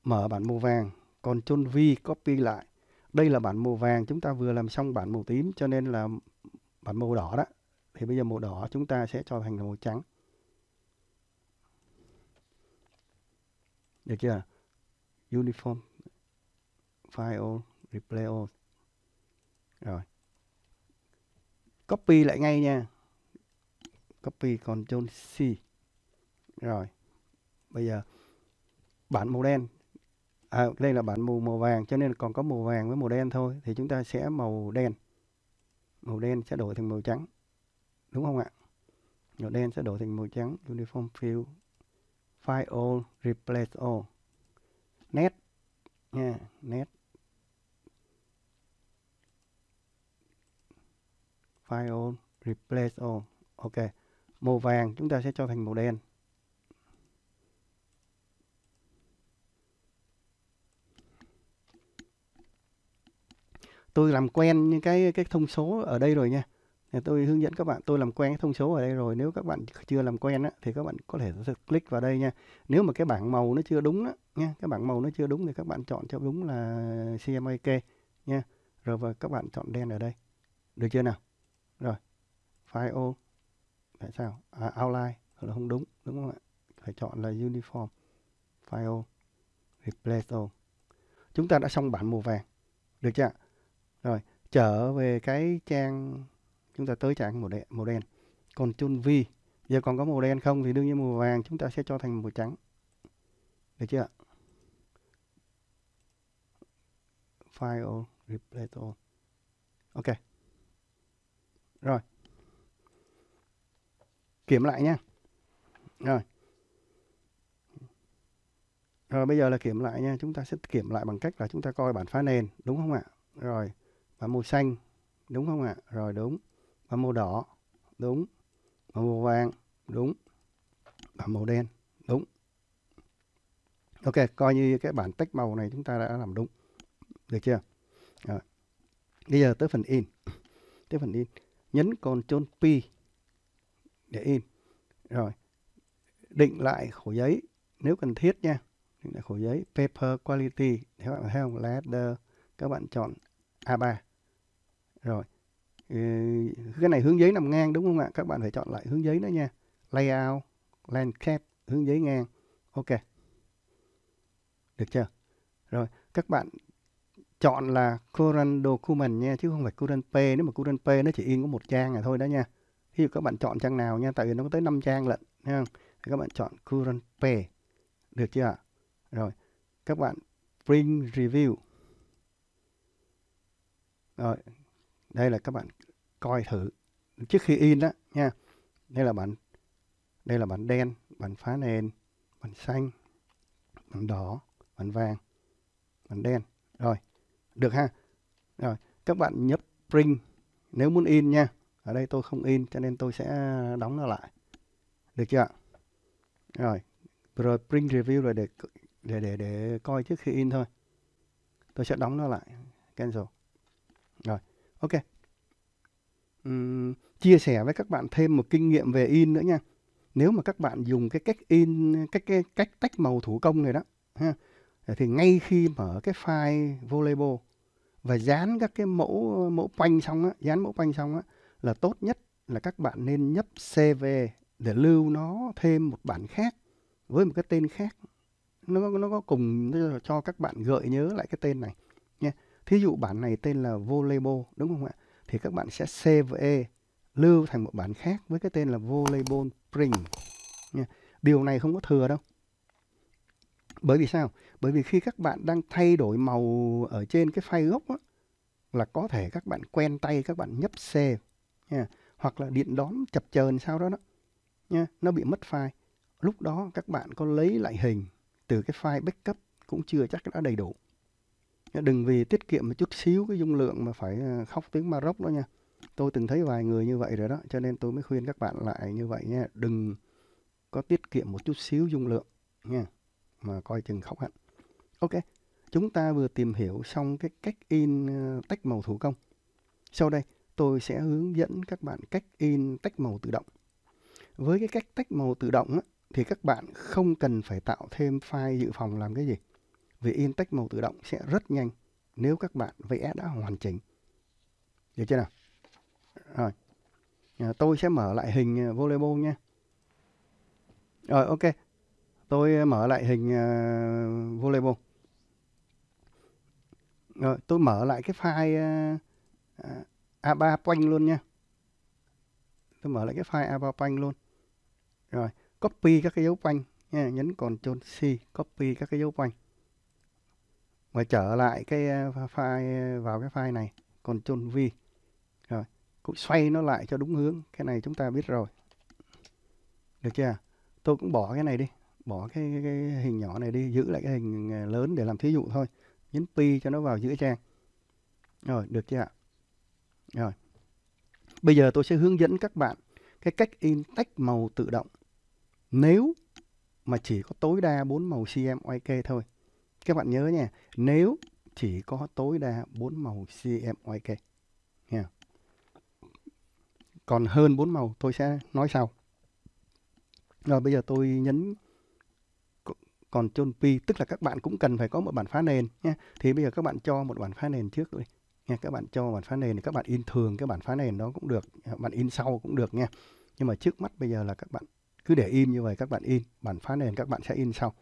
mở bản màu vàng còn chôn vi copy lại đây là bản màu vàng chúng ta vừa làm xong bản màu tím cho nên là bản màu đỏ đó thì bây giờ màu đỏ chúng ta sẽ cho thành màu trắng được chưa uniform file all replay all rồi copy lại ngay nha copy còn C rồi bây giờ bản màu đen à, đây là bản màu màu vàng cho nên còn có màu vàng với màu đen thôi thì chúng ta sẽ màu đen màu đen sẽ đổi thành màu trắng đúng không ạ màu đen sẽ đổi thành màu trắng uniform fill file all replace all net nha net Modify All, Replace All. Ok. Màu vàng chúng ta sẽ cho thành màu đen. Tôi làm quen những cái cái thông số ở đây rồi nha. Tôi hướng dẫn các bạn, tôi làm quen cái thông số ở đây rồi. Nếu các bạn chưa làm quen á, thì các bạn có thể click vào đây nha. Nếu mà cái bảng màu nó chưa đúng á, nha, cái bảng màu nó chưa đúng thì các bạn chọn cho đúng là CMYK nha. Rồi và các bạn chọn đen ở đây. Được chưa nào? Rồi. File ô. Tại sao? À, outline là không đúng, đúng không ạ? Phải chọn là uniform. File ô. Replace all. Chúng ta đã xong bản màu vàng. Được chưa Rồi, trở về cái trang chúng ta tới trang màu đen, màu đen. Còn chun vi giờ còn có màu đen không thì đương nhiên màu vàng chúng ta sẽ cho thành màu trắng. Được chưa File replace all. Ok. Rồi. Kiểm lại nha. Rồi. Rồi bây giờ là kiểm lại nha. Chúng ta sẽ kiểm lại bằng cách là chúng ta coi bản phá nền. Đúng không ạ? Rồi. Và màu xanh. Đúng không ạ? Rồi đúng. Và màu đỏ. Đúng. Và màu vàng. Đúng. Và màu đen. Đúng. Ok. Coi như cái bản tách màu này chúng ta đã làm đúng. Được chưa? Rồi. Bây giờ tới phần in. Tới phần in nhấn Ctrl P để in rồi định lại khổ giấy nếu cần thiết nha định lại khổ giấy paper quality các bạn thấy không ladder các bạn chọn A3 rồi ừ, cái này hướng giấy nằm ngang đúng không ạ các bạn phải chọn lại hướng giấy nữa nha layout landscape hướng giấy ngang ok được chưa rồi các bạn chọn là current document nha chứ không phải current page nếu mà current page nó chỉ in có một trang này thôi đó nha ví dụ các bạn chọn trang nào nha tại vì nó có tới 5 trang lận nha thì các bạn chọn current page được chưa rồi các bạn print review rồi đây là các bạn coi thử trước khi in đó nha đây là bạn đây là bản đen bản phá nền bản xanh bản đỏ bản vàng bản đen rồi được ha? Rồi, các bạn nhấp print nếu muốn in nha. Ở đây tôi không in cho nên tôi sẽ đóng nó lại. Được chưa Rồi, rồi print review rồi để để để để coi trước khi in thôi. Tôi sẽ đóng nó lại, cancel. Rồi, ok. Uhm, chia sẻ với các bạn thêm một kinh nghiệm về in nữa nha. Nếu mà các bạn dùng cái cách in cách cái cách tách màu thủ công này đó ha thì ngay khi mở cái file volleyball và dán các cái mẫu mẫu quanh xong á, dán mẫu quanh xong á là tốt nhất là các bạn nên nhấp CV để lưu nó thêm một bản khác với một cái tên khác nó nó có cùng cho các bạn gợi nhớ lại cái tên này nha. Thí dụ bản này tên là volleyball đúng không ạ? Thì các bạn sẽ CVE lưu thành một bản khác với cái tên là volleyball spring print nha. Điều này không có thừa đâu bởi vì sao bởi vì khi các bạn đang thay đổi màu ở trên cái file gốc á, là có thể các bạn quen tay các bạn nhấp save nha. hoặc là điện đón chập chờn sau đó đó nha. nó bị mất file lúc đó các bạn có lấy lại hình từ cái file backup cũng chưa chắc đã đầy đủ đừng vì tiết kiệm một chút xíu cái dung lượng mà phải ờ, khóc tiếng Maroc đó nha tôi từng thấy vài người như vậy rồi đó cho nên tôi mới khuyên các bạn lại như vậy nha đừng có tiết kiệm một chút xíu dung lượng nha mà coi chừng khóc hạnh. Ok, chúng ta vừa tìm hiểu xong cái cách in ờ, tách màu thủ công. Sau đây, tôi sẽ hướng dẫn các bạn cách in tách màu tự động. Với cái cách tách màu tự động á, thì các bạn không cần phải tạo thêm file dự phòng làm cái gì. Vì in tách màu tự động sẽ rất nhanh nếu các bạn vẽ đã hoàn chỉnh. Được chưa nào? Rồi. À, tôi sẽ mở lại hình ờ, volleyball nha. Rồi ok, tôi mở lại hình uh, volleyball rồi tôi mở lại cái file uh, ờ, a3 quanh luôn nha tôi mở lại cái file a3 quanh luôn rồi copy các cái dấu quanh nha nhấn còn chôn C copy các cái dấu quanh và trở lại cái ờ, file vào cái file này còn chôn V rồi cũng xoay nó lại cho đúng hướng cái này chúng ta biết rồi được chưa tôi cũng bỏ cái này đi bỏ cái, cái, cái hình nhỏ này đi giữ lại cái hình lớn để làm thí dụ thôi nhấn pi cho nó vào giữa trang rồi được chưa ạ rồi bây giờ tôi sẽ hướng dẫn các bạn cái cách in tách màu tự động nếu mà chỉ có tối đa 4 màu CMYK thôi các bạn nhớ nha nếu chỉ có tối đa 4 màu CMYK nha còn hơn 4 màu tôi sẽ nói sau rồi bây giờ tôi nhấn còn chôn pi tức là các bạn cũng cần phải có một bản phá nền nhé thì bây giờ các bạn cho một bản phá nền trước đi nha các bạn cho bản phá nền thì các bạn in thường cái bản phá nền đó cũng được bạn in sau cũng được nha nhưng mà trước mắt bây giờ là các bạn cứ để in như vậy các bạn in bản phá nền các bạn sẽ in sau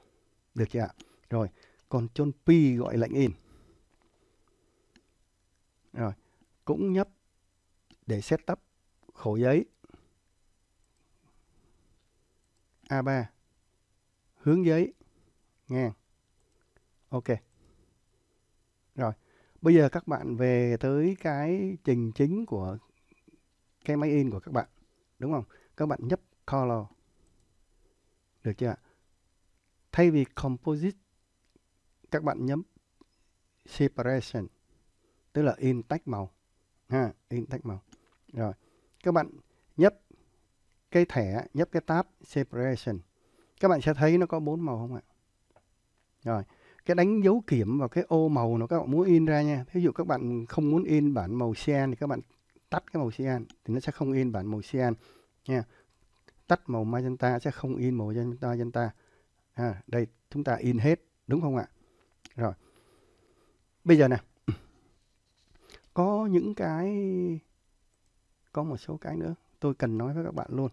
được chưa ạ rồi còn chôn pi gọi lệnh in rồi cũng nhấp để setup khổ giấy A3 hướng giấy nghe ok rồi bây giờ các bạn về tới cái trình chính của cái máy in của các bạn đúng không các bạn nhấp color được chưa thay vì composite các bạn nhấp separation tức là in tách màu ha in tách màu rồi các bạn nhấp cái thẻ nhấp cái tab separation các bạn sẽ thấy nó có bốn màu không ạ rồi, cái đánh dấu kiểm và cái ô màu nó các bạn muốn in ra nha. Ví dụ các bạn không muốn in bản màu cyan thì các bạn tắt cái màu cyan thì nó sẽ không in bản màu cyan nha. Tắt màu magenta sẽ không in màu magenta. magenta À, đây chúng ta in hết đúng không ạ? Rồi. Bây giờ nè. Có những cái có một số cái nữa tôi cần nói với các bạn luôn.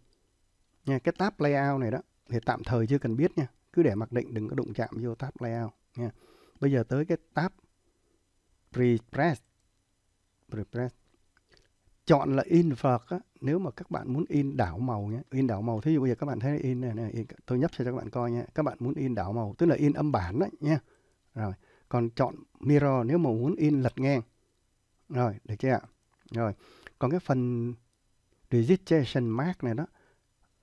Nha, cái tab layout này đó thì tạm thời chưa cần biết nha cứ để mặc định đừng có đụng chạm vô tab layout nha bây giờ tới cái tab prepress prepress chọn là in phật á nếu mà các bạn muốn in đảo màu nhé in đảo màu thí dụ bây giờ các bạn thấy in này, này in, tôi nhấp cho các bạn coi nha các bạn muốn in đảo màu tức là in âm bản đấy nha rồi còn chọn mirror nếu mà muốn in lật ngang rồi được chưa ạ rồi còn cái phần registration mark này đó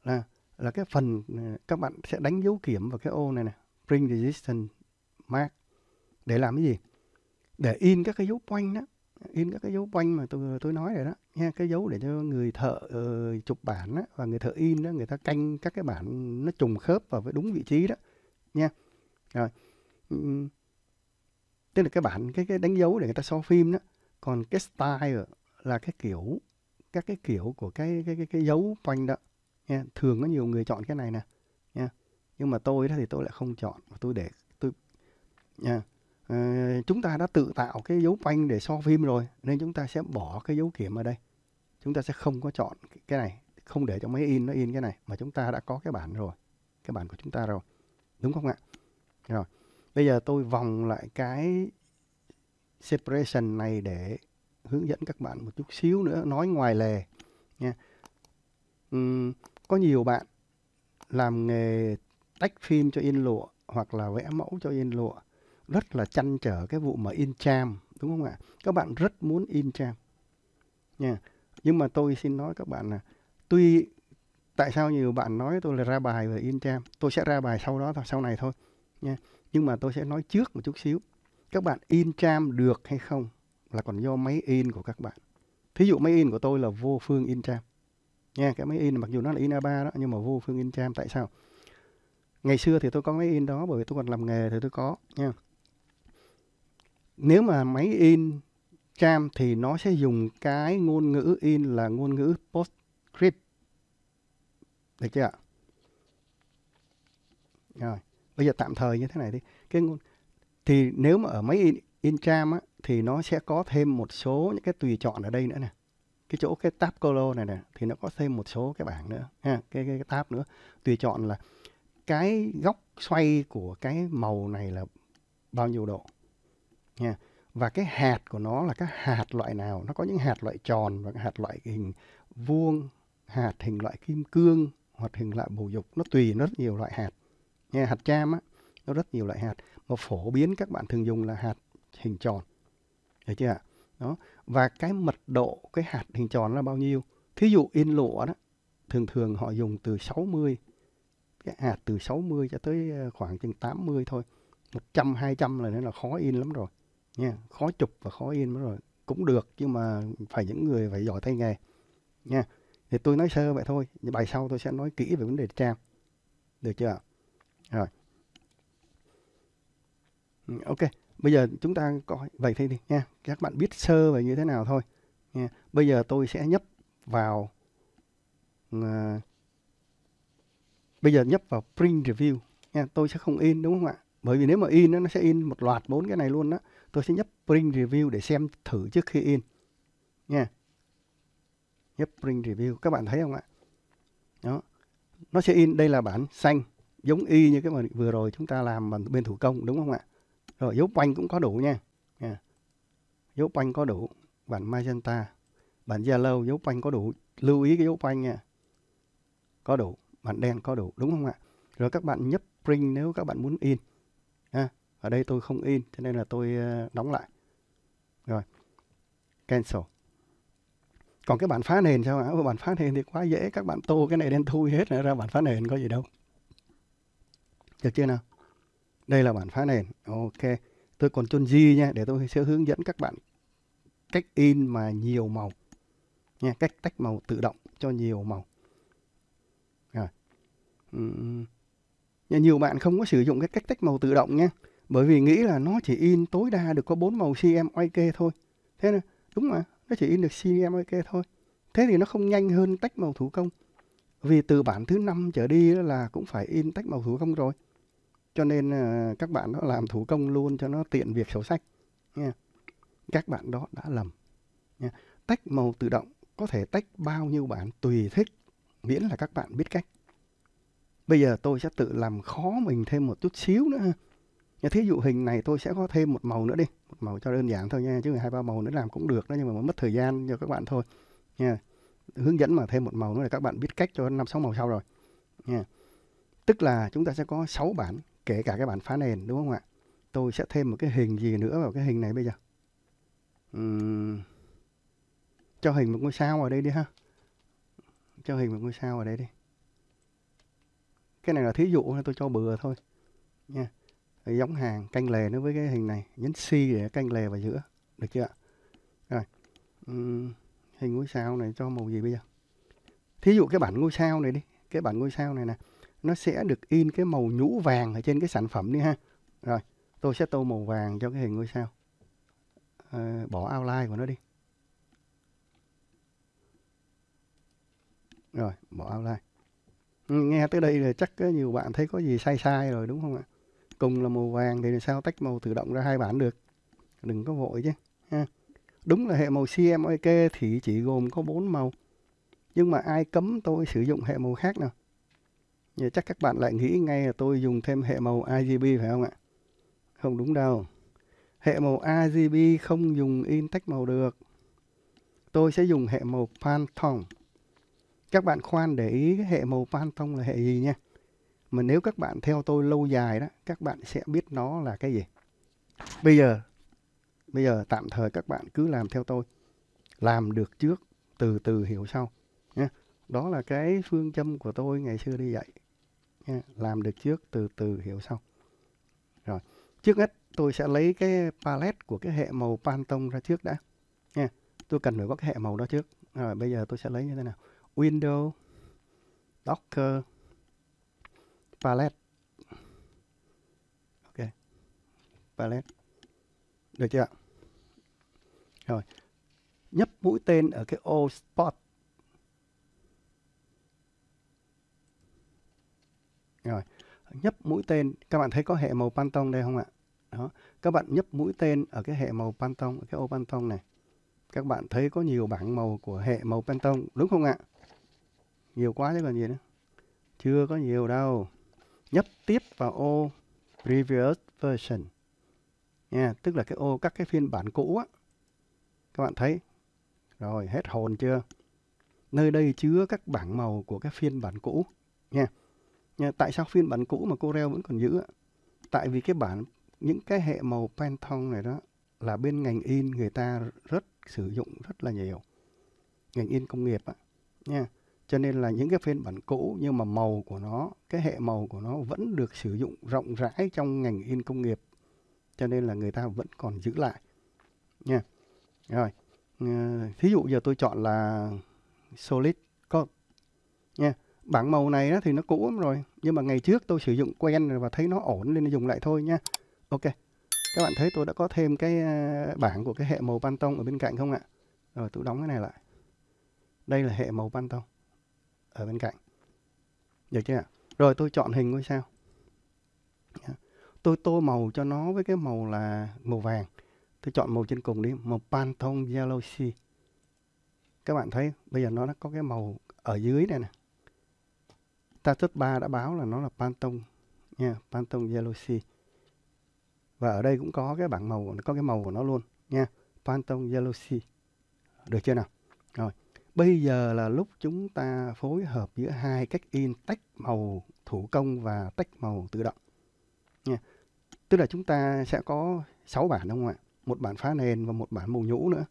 là là cái phần ờ, các bạn sẽ đánh dấu kiểm vào cái ô này này print resistance mark để làm cái gì để in các cái dấu quanh đó in các cái dấu quanh mà tôi tôi nói rồi đó nha cái dấu để cho người thợ uh, chụp bản đó, và người thợ in đó người ta canh các cái bản nó trùng khớp vào với đúng vị trí đó nha rồi ừ, tức là cái bản cái cái đánh dấu để người ta so phim đó còn cái style là cái kiểu các cái kiểu của cái cái cái, cái dấu quanh đó nha. thường có nhiều người chọn cái này nè nha nhưng mà tôi đó thì tôi lại không chọn tôi để tôi nha à, chúng ta đã tự tạo cái dấu phanh để so phim rồi nên chúng ta sẽ bỏ cái dấu kiểm ở đây chúng ta sẽ không có chọn cái này không để cho máy in nó in cái này mà chúng ta đã có cái bản rồi cái bản của chúng ta rồi đúng không ạ rồi bây giờ tôi vòng lại cái separation này để hướng dẫn các bạn một chút xíu nữa nói ngoài lề nha uhm, có nhiều bạn làm nghề tách phim cho in lụa hoặc là vẽ mẫu cho in lụa rất là chăn trở cái vụ mà in cham đúng không ạ các bạn rất muốn in cham nha nhưng mà tôi xin nói các bạn là tuy tại sao nhiều bạn nói tôi là ra bài về in cham tôi sẽ ra bài sau đó sau này thôi nha nhưng mà tôi sẽ nói trước một chút xíu các bạn in cham được hay không là còn do máy in của các bạn thí dụ máy in của tôi là vô phương in cham nha cái máy in mặc dù nó là in A3 đó nhưng mà vô phương in cham tại sao ngày xưa thì tôi có máy in đó bởi vì tôi còn làm nghề thì tôi có nha nếu mà máy in cham thì nó sẽ dùng cái ngôn ngữ in là ngôn ngữ PostScript được chưa ạ rồi bây giờ tạm thời như thế này đi cái ngôn thì nếu mà ở máy in in cham á, thì nó sẽ có thêm một số những cái tùy chọn ở đây nữa nè cái chỗ cái tab color này nè thì nó có thêm một số cái bảng nữa ha cái, cái, cái tab nữa tùy chọn là cái góc xoay của cái màu này là bao nhiêu độ nha và cái hạt của nó là các hạt loại nào nó có những hạt loại tròn và hạt loại hình vuông hạt hình loại kim cương hoặc hình loại bầu dục nó tùy nó rất nhiều loại hạt nha hạt cham á nó rất nhiều loại hạt mà phổ biến các bạn thường dùng là hạt hình tròn thấy chưa ạ đó và cái mật độ cái hạt hình tròn là bao nhiêu. Thí dụ in lụa đó, thường thường họ dùng từ 60, cái hạt từ 60 cho tới ờ, khoảng chừng 80 thôi. 100, 200 là nên là khó in lắm rồi. Nha, khó chụp và khó in lắm rồi. Cũng được nhưng mà phải những người phải giỏi tay nghề. Nha. Thì tôi nói sơ vậy thôi, nhưng bài sau tôi sẽ nói kỹ về vấn đề trang. Được chưa ạ? Rồi. Ừ, ok, bây giờ chúng ta coi vậy thế đi nha các bạn biết sơ về như thế nào thôi nha bây giờ tôi sẽ nhấp vào uh, bây giờ nhấp vào print review nha tôi sẽ không in đúng không ạ bởi vì nếu mà in nó sẽ in một loạt bốn cái này luôn đó tôi sẽ nhấp print review để xem thử trước khi in nha nhấp print review các bạn thấy không ạ đó nó sẽ in đây là bản xanh giống y như cái mà vừa rồi chúng ta làm bằng bên thủ công đúng không ạ rồi dấu quanh cũng có đủ nha. nha. Dấu quanh có đủ. Bản Magenta. Bản Zalo dấu quanh có đủ. Lưu ý cái dấu quanh nha. Có đủ. Bản đen có đủ. Đúng không ạ? Rồi các bạn nhấp print nếu các bạn muốn in. À, ở đây tôi không in. Cho nên là tôi ờ, đóng lại. Rồi. Cancel. Còn cái bản phá nền sao ạ? Bản phá nền thì quá dễ. Các bạn tô cái này đen thui hết. Ra bản phá nền có gì đâu. Được chưa nào? Đây là bản phá nền. Ok. Tôi còn chôn di nha, để tôi sẽ hướng dẫn các bạn cách in mà nhiều màu. Nha, cách tách màu tự động cho nhiều màu. Rồi. Uhm. Nha, nhiều bạn không có sử dụng cái cách tách màu tự động nhé. Bởi vì nghĩ là nó chỉ in tối đa được có bốn màu CMYK thôi. Thế nên, đúng mà, nó chỉ in được CMYK thôi. Thế thì nó không nhanh hơn tách màu thủ công. Vì từ bản thứ năm trở đi là cũng phải in tách màu thủ công rồi cho nên uh, các bạn đó làm thủ công luôn cho nó tiện việc sổ sách nha các bạn đó đã lầm nha. tách màu tự động có thể tách bao nhiêu bản tùy thích miễn là các bạn biết cách bây giờ tôi sẽ tự làm khó mình thêm một chút xíu nữa nha, thí dụ hình này tôi sẽ có thêm một màu nữa đi một màu cho đơn giản thôi nha chứ hai ba màu nữa làm cũng được đó nhưng mà mất thời gian cho các bạn thôi nha hướng dẫn mà thêm một màu nữa là các bạn biết cách cho năm sáu màu sau rồi nha tức là chúng ta sẽ có 6 bản kể cả cái bản phá nền đúng không ạ tôi sẽ thêm một cái hình gì nữa vào cái hình này bây giờ uhm, cho hình một ngôi sao vào đây đi ha cho hình một ngôi sao vào đây đi cái này là thí dụ tôi cho bừa thôi nha giống hàng canh lề nó với cái hình này nhấn C để canh lề vào giữa được chưa ạ rồi uhm, hình ngôi sao này cho màu gì bây giờ thí dụ cái bản ngôi sao này đi cái bản ngôi sao này nè nó sẽ được in cái màu nhũ vàng ở trên cái sản phẩm đi ha. Rồi, tôi sẽ tô màu vàng cho cái hình ngôi sao. À, bỏ outline của nó đi. Rồi, bỏ outline. Ừ, nghe tới đây là chắc nhiều bạn thấy có gì sai sai rồi đúng không ạ? Cùng là màu vàng thì sao tách màu tự động ra hai bản được. Đừng có vội chứ. Ha. Đúng là hệ màu CMYK e thì chỉ gồm có bốn màu. Nhưng mà ai cấm tôi sử dụng hệ màu khác nào? Nhưng chắc các bạn lại nghĩ ngay là tôi dùng thêm hệ màu RGB phải không ạ? Không đúng đâu. Hệ màu RGB không dùng in tách màu được. Tôi sẽ dùng hệ màu Pantone. Các bạn khoan để ý cái hệ màu Pantone là hệ gì nha. Mà nếu các bạn theo tôi lâu dài đó, các bạn sẽ biết nó là cái gì. Bây giờ, bây giờ tạm thời các bạn cứ làm theo tôi. Làm được trước, từ từ hiểu sau. Nhé. Đó là cái phương châm của tôi ngày xưa đi dạy làm được trước từ từ hiểu sau rồi trước hết tôi sẽ lấy cái palette của cái hệ màu Pantone ra trước đã nha tôi cần phải có cái hệ màu đó trước rồi bây giờ tôi sẽ lấy như thế nào Window Docker Palette ok Palette được chưa rồi nhấp mũi tên ở cái ô Spot rồi nhấp mũi tên các bạn thấy có hệ màu pantone đây không ạ đó các bạn nhấp mũi tên ở cái hệ màu pantone ở cái ô pantone này các bạn thấy có nhiều bảng màu của hệ màu pantone đúng không ạ nhiều quá chứ còn gì nữa chưa có nhiều đâu nhấp tiếp vào ô previous version nha yeah, tức là cái ô các cái phiên bản cũ á các bạn thấy rồi hết hồn chưa nơi đây chứa các bảng màu của các phiên bản cũ nha yeah. Nhưng tại sao phiên bản cũ mà Corel vẫn còn giữ? Tại vì cái bản những cái hệ màu Pantone này đó là bên ngành in người ta rất sử dụng rất là nhiều. Ngành in công nghiệp á nha. Cho nên là những cái phiên bản cũ nhưng mà màu của nó, cái hệ màu của nó vẫn được sử dụng rộng rãi trong ngành in công nghiệp. Cho nên là người ta vẫn còn giữ lại. Nha. Rồi. Ờ, thí dụ giờ tôi chọn là Solid Code. Nha bảng màu này á, thì nó cũ lắm rồi nhưng mà ngày trước tôi sử dụng quen rồi và thấy nó ổn nên dùng lại thôi nha ok các bạn thấy tôi đã có thêm cái à, bảng của cái hệ màu ban ở bên cạnh không ạ rồi tôi đóng cái này lại đây là hệ màu ban ở bên cạnh được chưa rồi tôi chọn hình ngôi sao tôi tô màu cho nó với cái màu là màu vàng tôi chọn màu trên cùng đi màu Pantone Yellow Sea các bạn thấy bây giờ nó đã có cái màu ở dưới này nè status 3 đã báo là nó là Pantone nha, yeah, Pantone Yellow Sea. Và ở đây cũng có cái bảng màu nó, có cái màu của nó luôn nha, yeah, Pantone Yellow Sea. Được chưa nào? Rồi, bây giờ là lúc chúng ta phối hợp giữa hai cách in tách màu thủ công và tách màu tự động. Nha. Yeah. Tức là chúng ta sẽ có 6 bản đúng không ạ? Một bản phá nền và một bản màu nhũ nữa.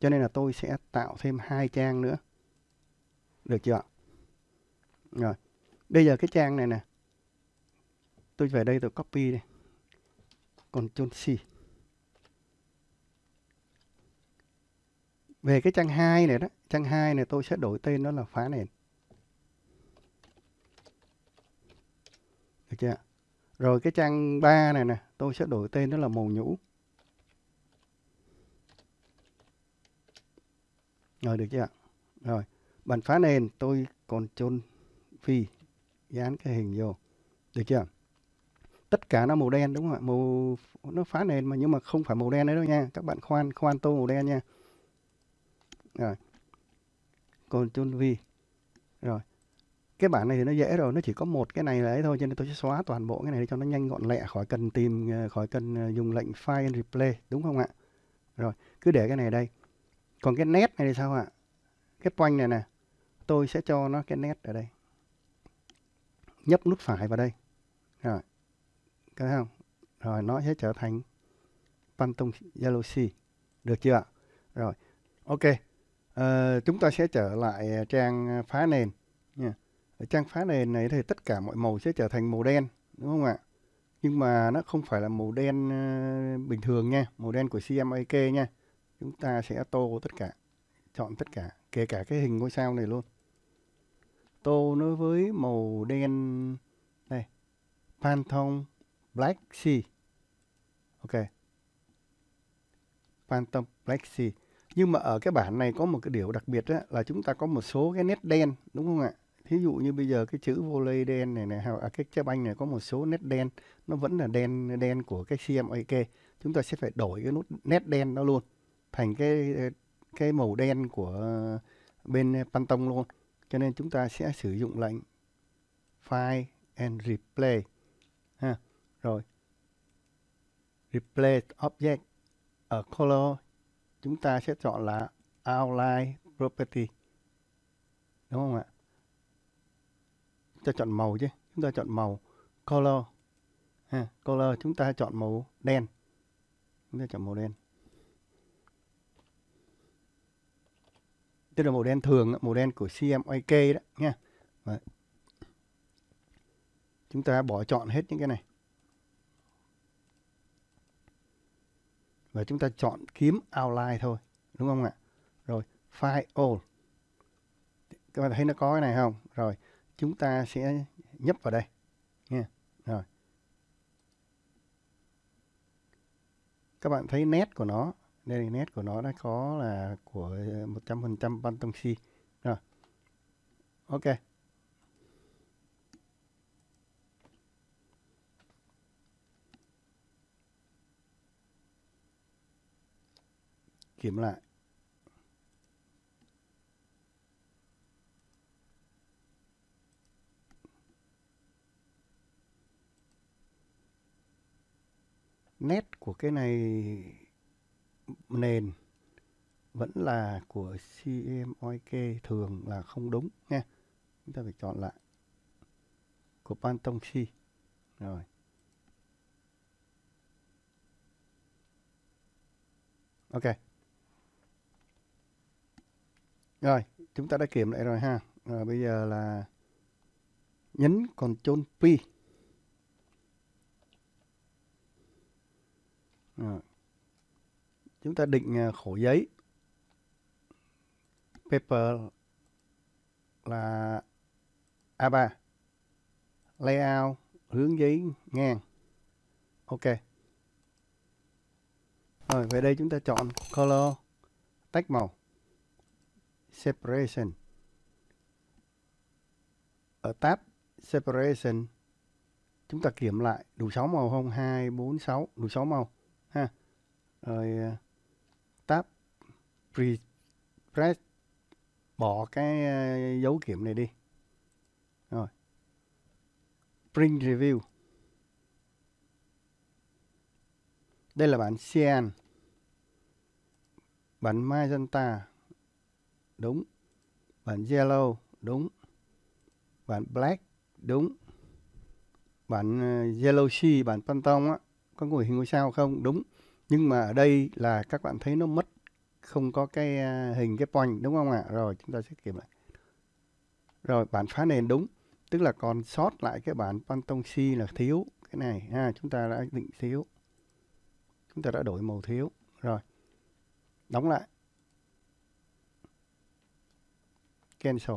Cho nên là tôi sẽ tạo thêm hai trang nữa. Được chưa ạ? Rồi bây giờ cái trang này nè tôi về đây tôi copy này còn chôn C về cái trang 2 này đó trang 2 này tôi sẽ đổi tên nó là phá nền được chưa rồi cái trang 3 này nè tôi sẽ đổi tên nó là màu nhũ rồi được chưa rồi bản phá nền tôi còn chôn phi dán cái hình vô được chưa tất cả nó màu đen đúng không ạ màu nó phá nền mà nhưng mà không phải màu đen đấy đâu nha các bạn khoan khoan tô màu đen nha rồi còn Ctrl V rồi cái bản này thì nó dễ rồi nó chỉ có một cái này là ấy thôi cho nên tôi sẽ xóa toàn bộ cái này để cho nó nhanh gọn lẹ khỏi cần tìm ờ, khỏi cần ờ, dùng lệnh file and replay đúng không ạ rồi cứ để cái này đây còn cái nét này thì sao ạ cái quanh này nè tôi sẽ cho nó cái nét ở đây nhấp nút phải vào đây rồi cái không rồi nó sẽ trở thành phantom yellow sea được chưa ạ? rồi ok à, chúng ta sẽ trở lại à, trang à, phá nền nha ở trang phá nền này thì tất cả mọi màu sẽ trở thành màu đen đúng không ạ nhưng mà nó không phải là màu đen à, bình thường nha màu đen của CMYK nha chúng ta sẽ tô tất cả chọn tất cả kể cả cái hình ngôi sao này luôn tô nó với màu đen đây Pantone Black Sea ok Phantom Black Sea nhưng mà ở cái bản này có một cái điều đặc biệt đó, là chúng ta có một số cái nét đen đúng không ạ thí dụ như bây giờ cái chữ vô lê đen này này hoặc à, cái chép anh này có một số nét đen nó vẫn là đen đen của cái CMYK chúng ta sẽ phải đổi cái nút nét đen đó luôn thành cái cái màu đen của bên Pantone luôn cho nên chúng ta sẽ sử dụng lệnh Find and Replace. Ha. Rồi. Replace Object. Ở Color, chúng ta sẽ chọn là Outline Property. Đúng không ạ? Chúng ta chọn màu chứ. Chúng ta chọn màu Color. Ha. Color chúng ta chọn màu đen. Chúng ta chọn màu đen. tức là màu đen thường màu đen của CMYK đó nha Đấy. chúng ta bỏ chọn hết những cái này và chúng ta chọn kiếm outline thôi đúng không ạ rồi file all các bạn thấy nó có cái này không rồi chúng ta sẽ nhấp vào đây nha rồi các bạn thấy nét của nó đây nét của nó đã có là của 100% si, rồi ok kiểm lại nét của cái này nền vẫn là của CMYK thường là không đúng nha. Chúng ta phải chọn lại của Pantongxi. Rồi. Ok. Rồi, chúng ta đã kiểm lại rồi ha. Rồi bây giờ là nhấn Ctrl P. Rồi chúng ta định à, khổ giấy paper là A3 layout hướng giấy ngang ok rồi về đây chúng ta chọn color tách màu separation ở tab separation chúng ta kiểm lại đủ 6 màu không 2 4 6 đủ 6 màu ha rồi à, press bỏ cái ờ, dấu kiểm này đi rồi print review đây là bản cyan bản magenta đúng bản yellow đúng bản black đúng bản ờ, yellow sea bản pantone á có ngồi hình ngôi sao không đúng nhưng mà ở đây là các bạn thấy nó mất không có cái à, hình cái point đúng không ạ? Rồi chúng ta sẽ kiểm lại. Rồi bản phá nền đúng, tức là còn sót lại cái bản Pantone si là thiếu cái này ha, chúng ta đã định thiếu. Chúng ta đã đổi màu thiếu. Rồi. Đóng lại. Cancel.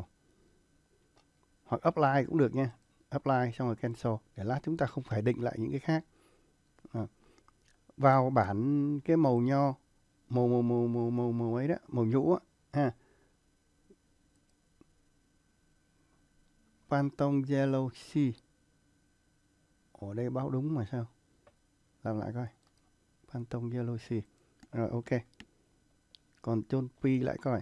Hoặc apply cũng được nha. Apply xong rồi cancel để lát chúng ta không phải định lại những cái khác. À. Vào bản cái màu nho màu màu màu màu màu màu ấy đó màu nhũ á ha Pantone Yellow Sea ở đây báo đúng mà sao làm lại coi Pantone Yellow Sea rồi ok còn chôn pi lại coi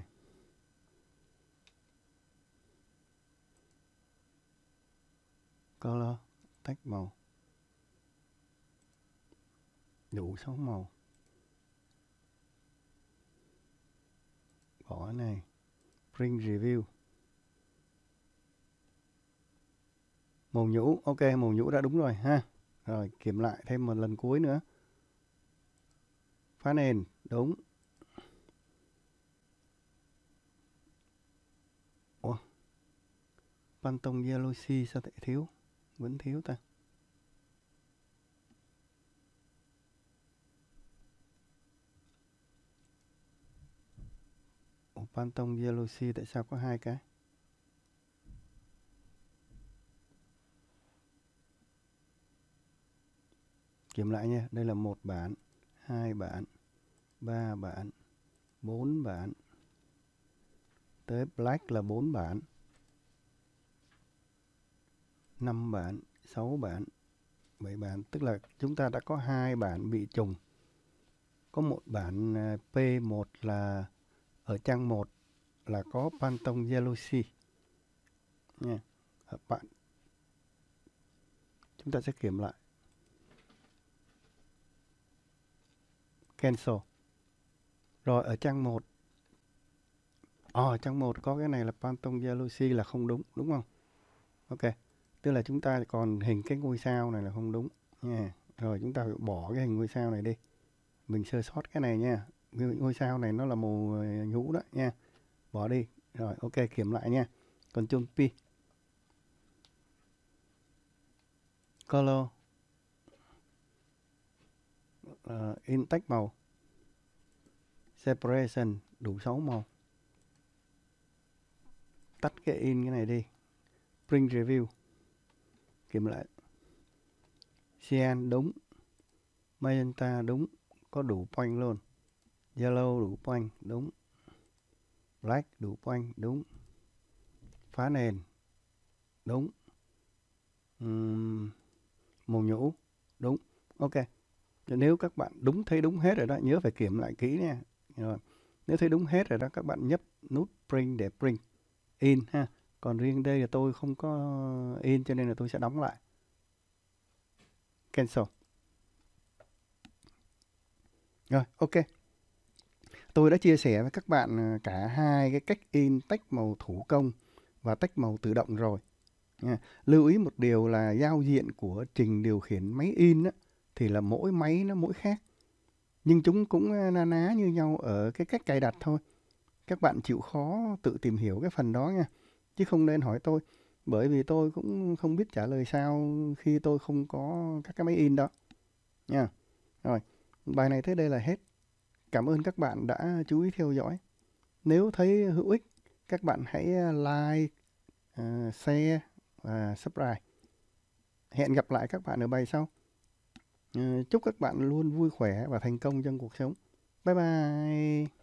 color tách màu đủ sáu màu bỏ này print review màu nhũ ok màu nhũ đã đúng rồi ha rồi kiểm lại thêm một lần cuối nữa phá nền đúng Ủa? Pantone Yellow Sea sao lại thiếu? Vẫn thiếu ta. Ủa, Phantom Yellow tại sao có hai cái? Kiểm lại nha, đây là một bản, hai bản, ba bản, bốn bản. Tới Black là bốn bản. năm bản, sáu bản, bảy bản, tức là chúng ta đã có hai bản bị trùng. Có một bản à, P1 là ở trang 1 là có Phantom Jealousy. Nha. Bạn chúng ta sẽ kiểm lại. Cancel. Rồi ở trang 1 Ờ, à, trang 1 có cái này là Phantom Jealousy là không đúng, đúng không? Ok. Tức là chúng ta còn hình cái ngôi sao này là không đúng. Nha. Rồi chúng ta bỏ cái hình ngôi sao này đi. Mình sơ sót cái này nha ngôi sao này nó là màu ờ, nhũ đó nha bỏ đi rồi ok kiểm lại nha còn chung pi color uh, ờ, index màu separation đủ 6 màu tắt cái in cái này đi print review kiểm lại cyan đúng magenta đúng có đủ point luôn Yellow đủ point, đúng. Black đủ point, đúng. Phá nền, đúng. Uhm, màu nhũ, đúng. Ok. Nếu các bạn đúng thấy đúng hết rồi đó, nhớ phải kiểm lại kỹ nha. Rồi. Nếu thấy đúng hết rồi đó, các bạn nhấp nút print để print in ha. Còn riêng đây là tôi không có in cho nên là tôi sẽ đóng lại. Cancel. Rồi, ok. Tôi đã chia sẻ với các bạn ờ, cả hai cái cách in tách màu thủ công và tách màu tự động rồi. Lưu ý một điều là giao diện của trình điều khiển máy in á, thì là mỗi máy nó mỗi khác. Nhưng chúng cũng ờ, na ná như nhau ở cái cách cài đặt thôi. Các bạn chịu khó tự tìm hiểu cái phần đó nha. Chứ không nên hỏi tôi. Bởi vì tôi cũng không biết trả lời sao khi tôi không có các cái máy in đó. Nha. Rồi, bài này tới đây là hết. Cảm ơn các bạn đã chú ý theo dõi. Nếu thấy hữu ích, các bạn hãy à, like, à, share và subscribe. Hẹn gặp lại các bạn ở bài sau. À, chúc các bạn luôn vui khỏe và thành công trong cuộc sống. Bye bye!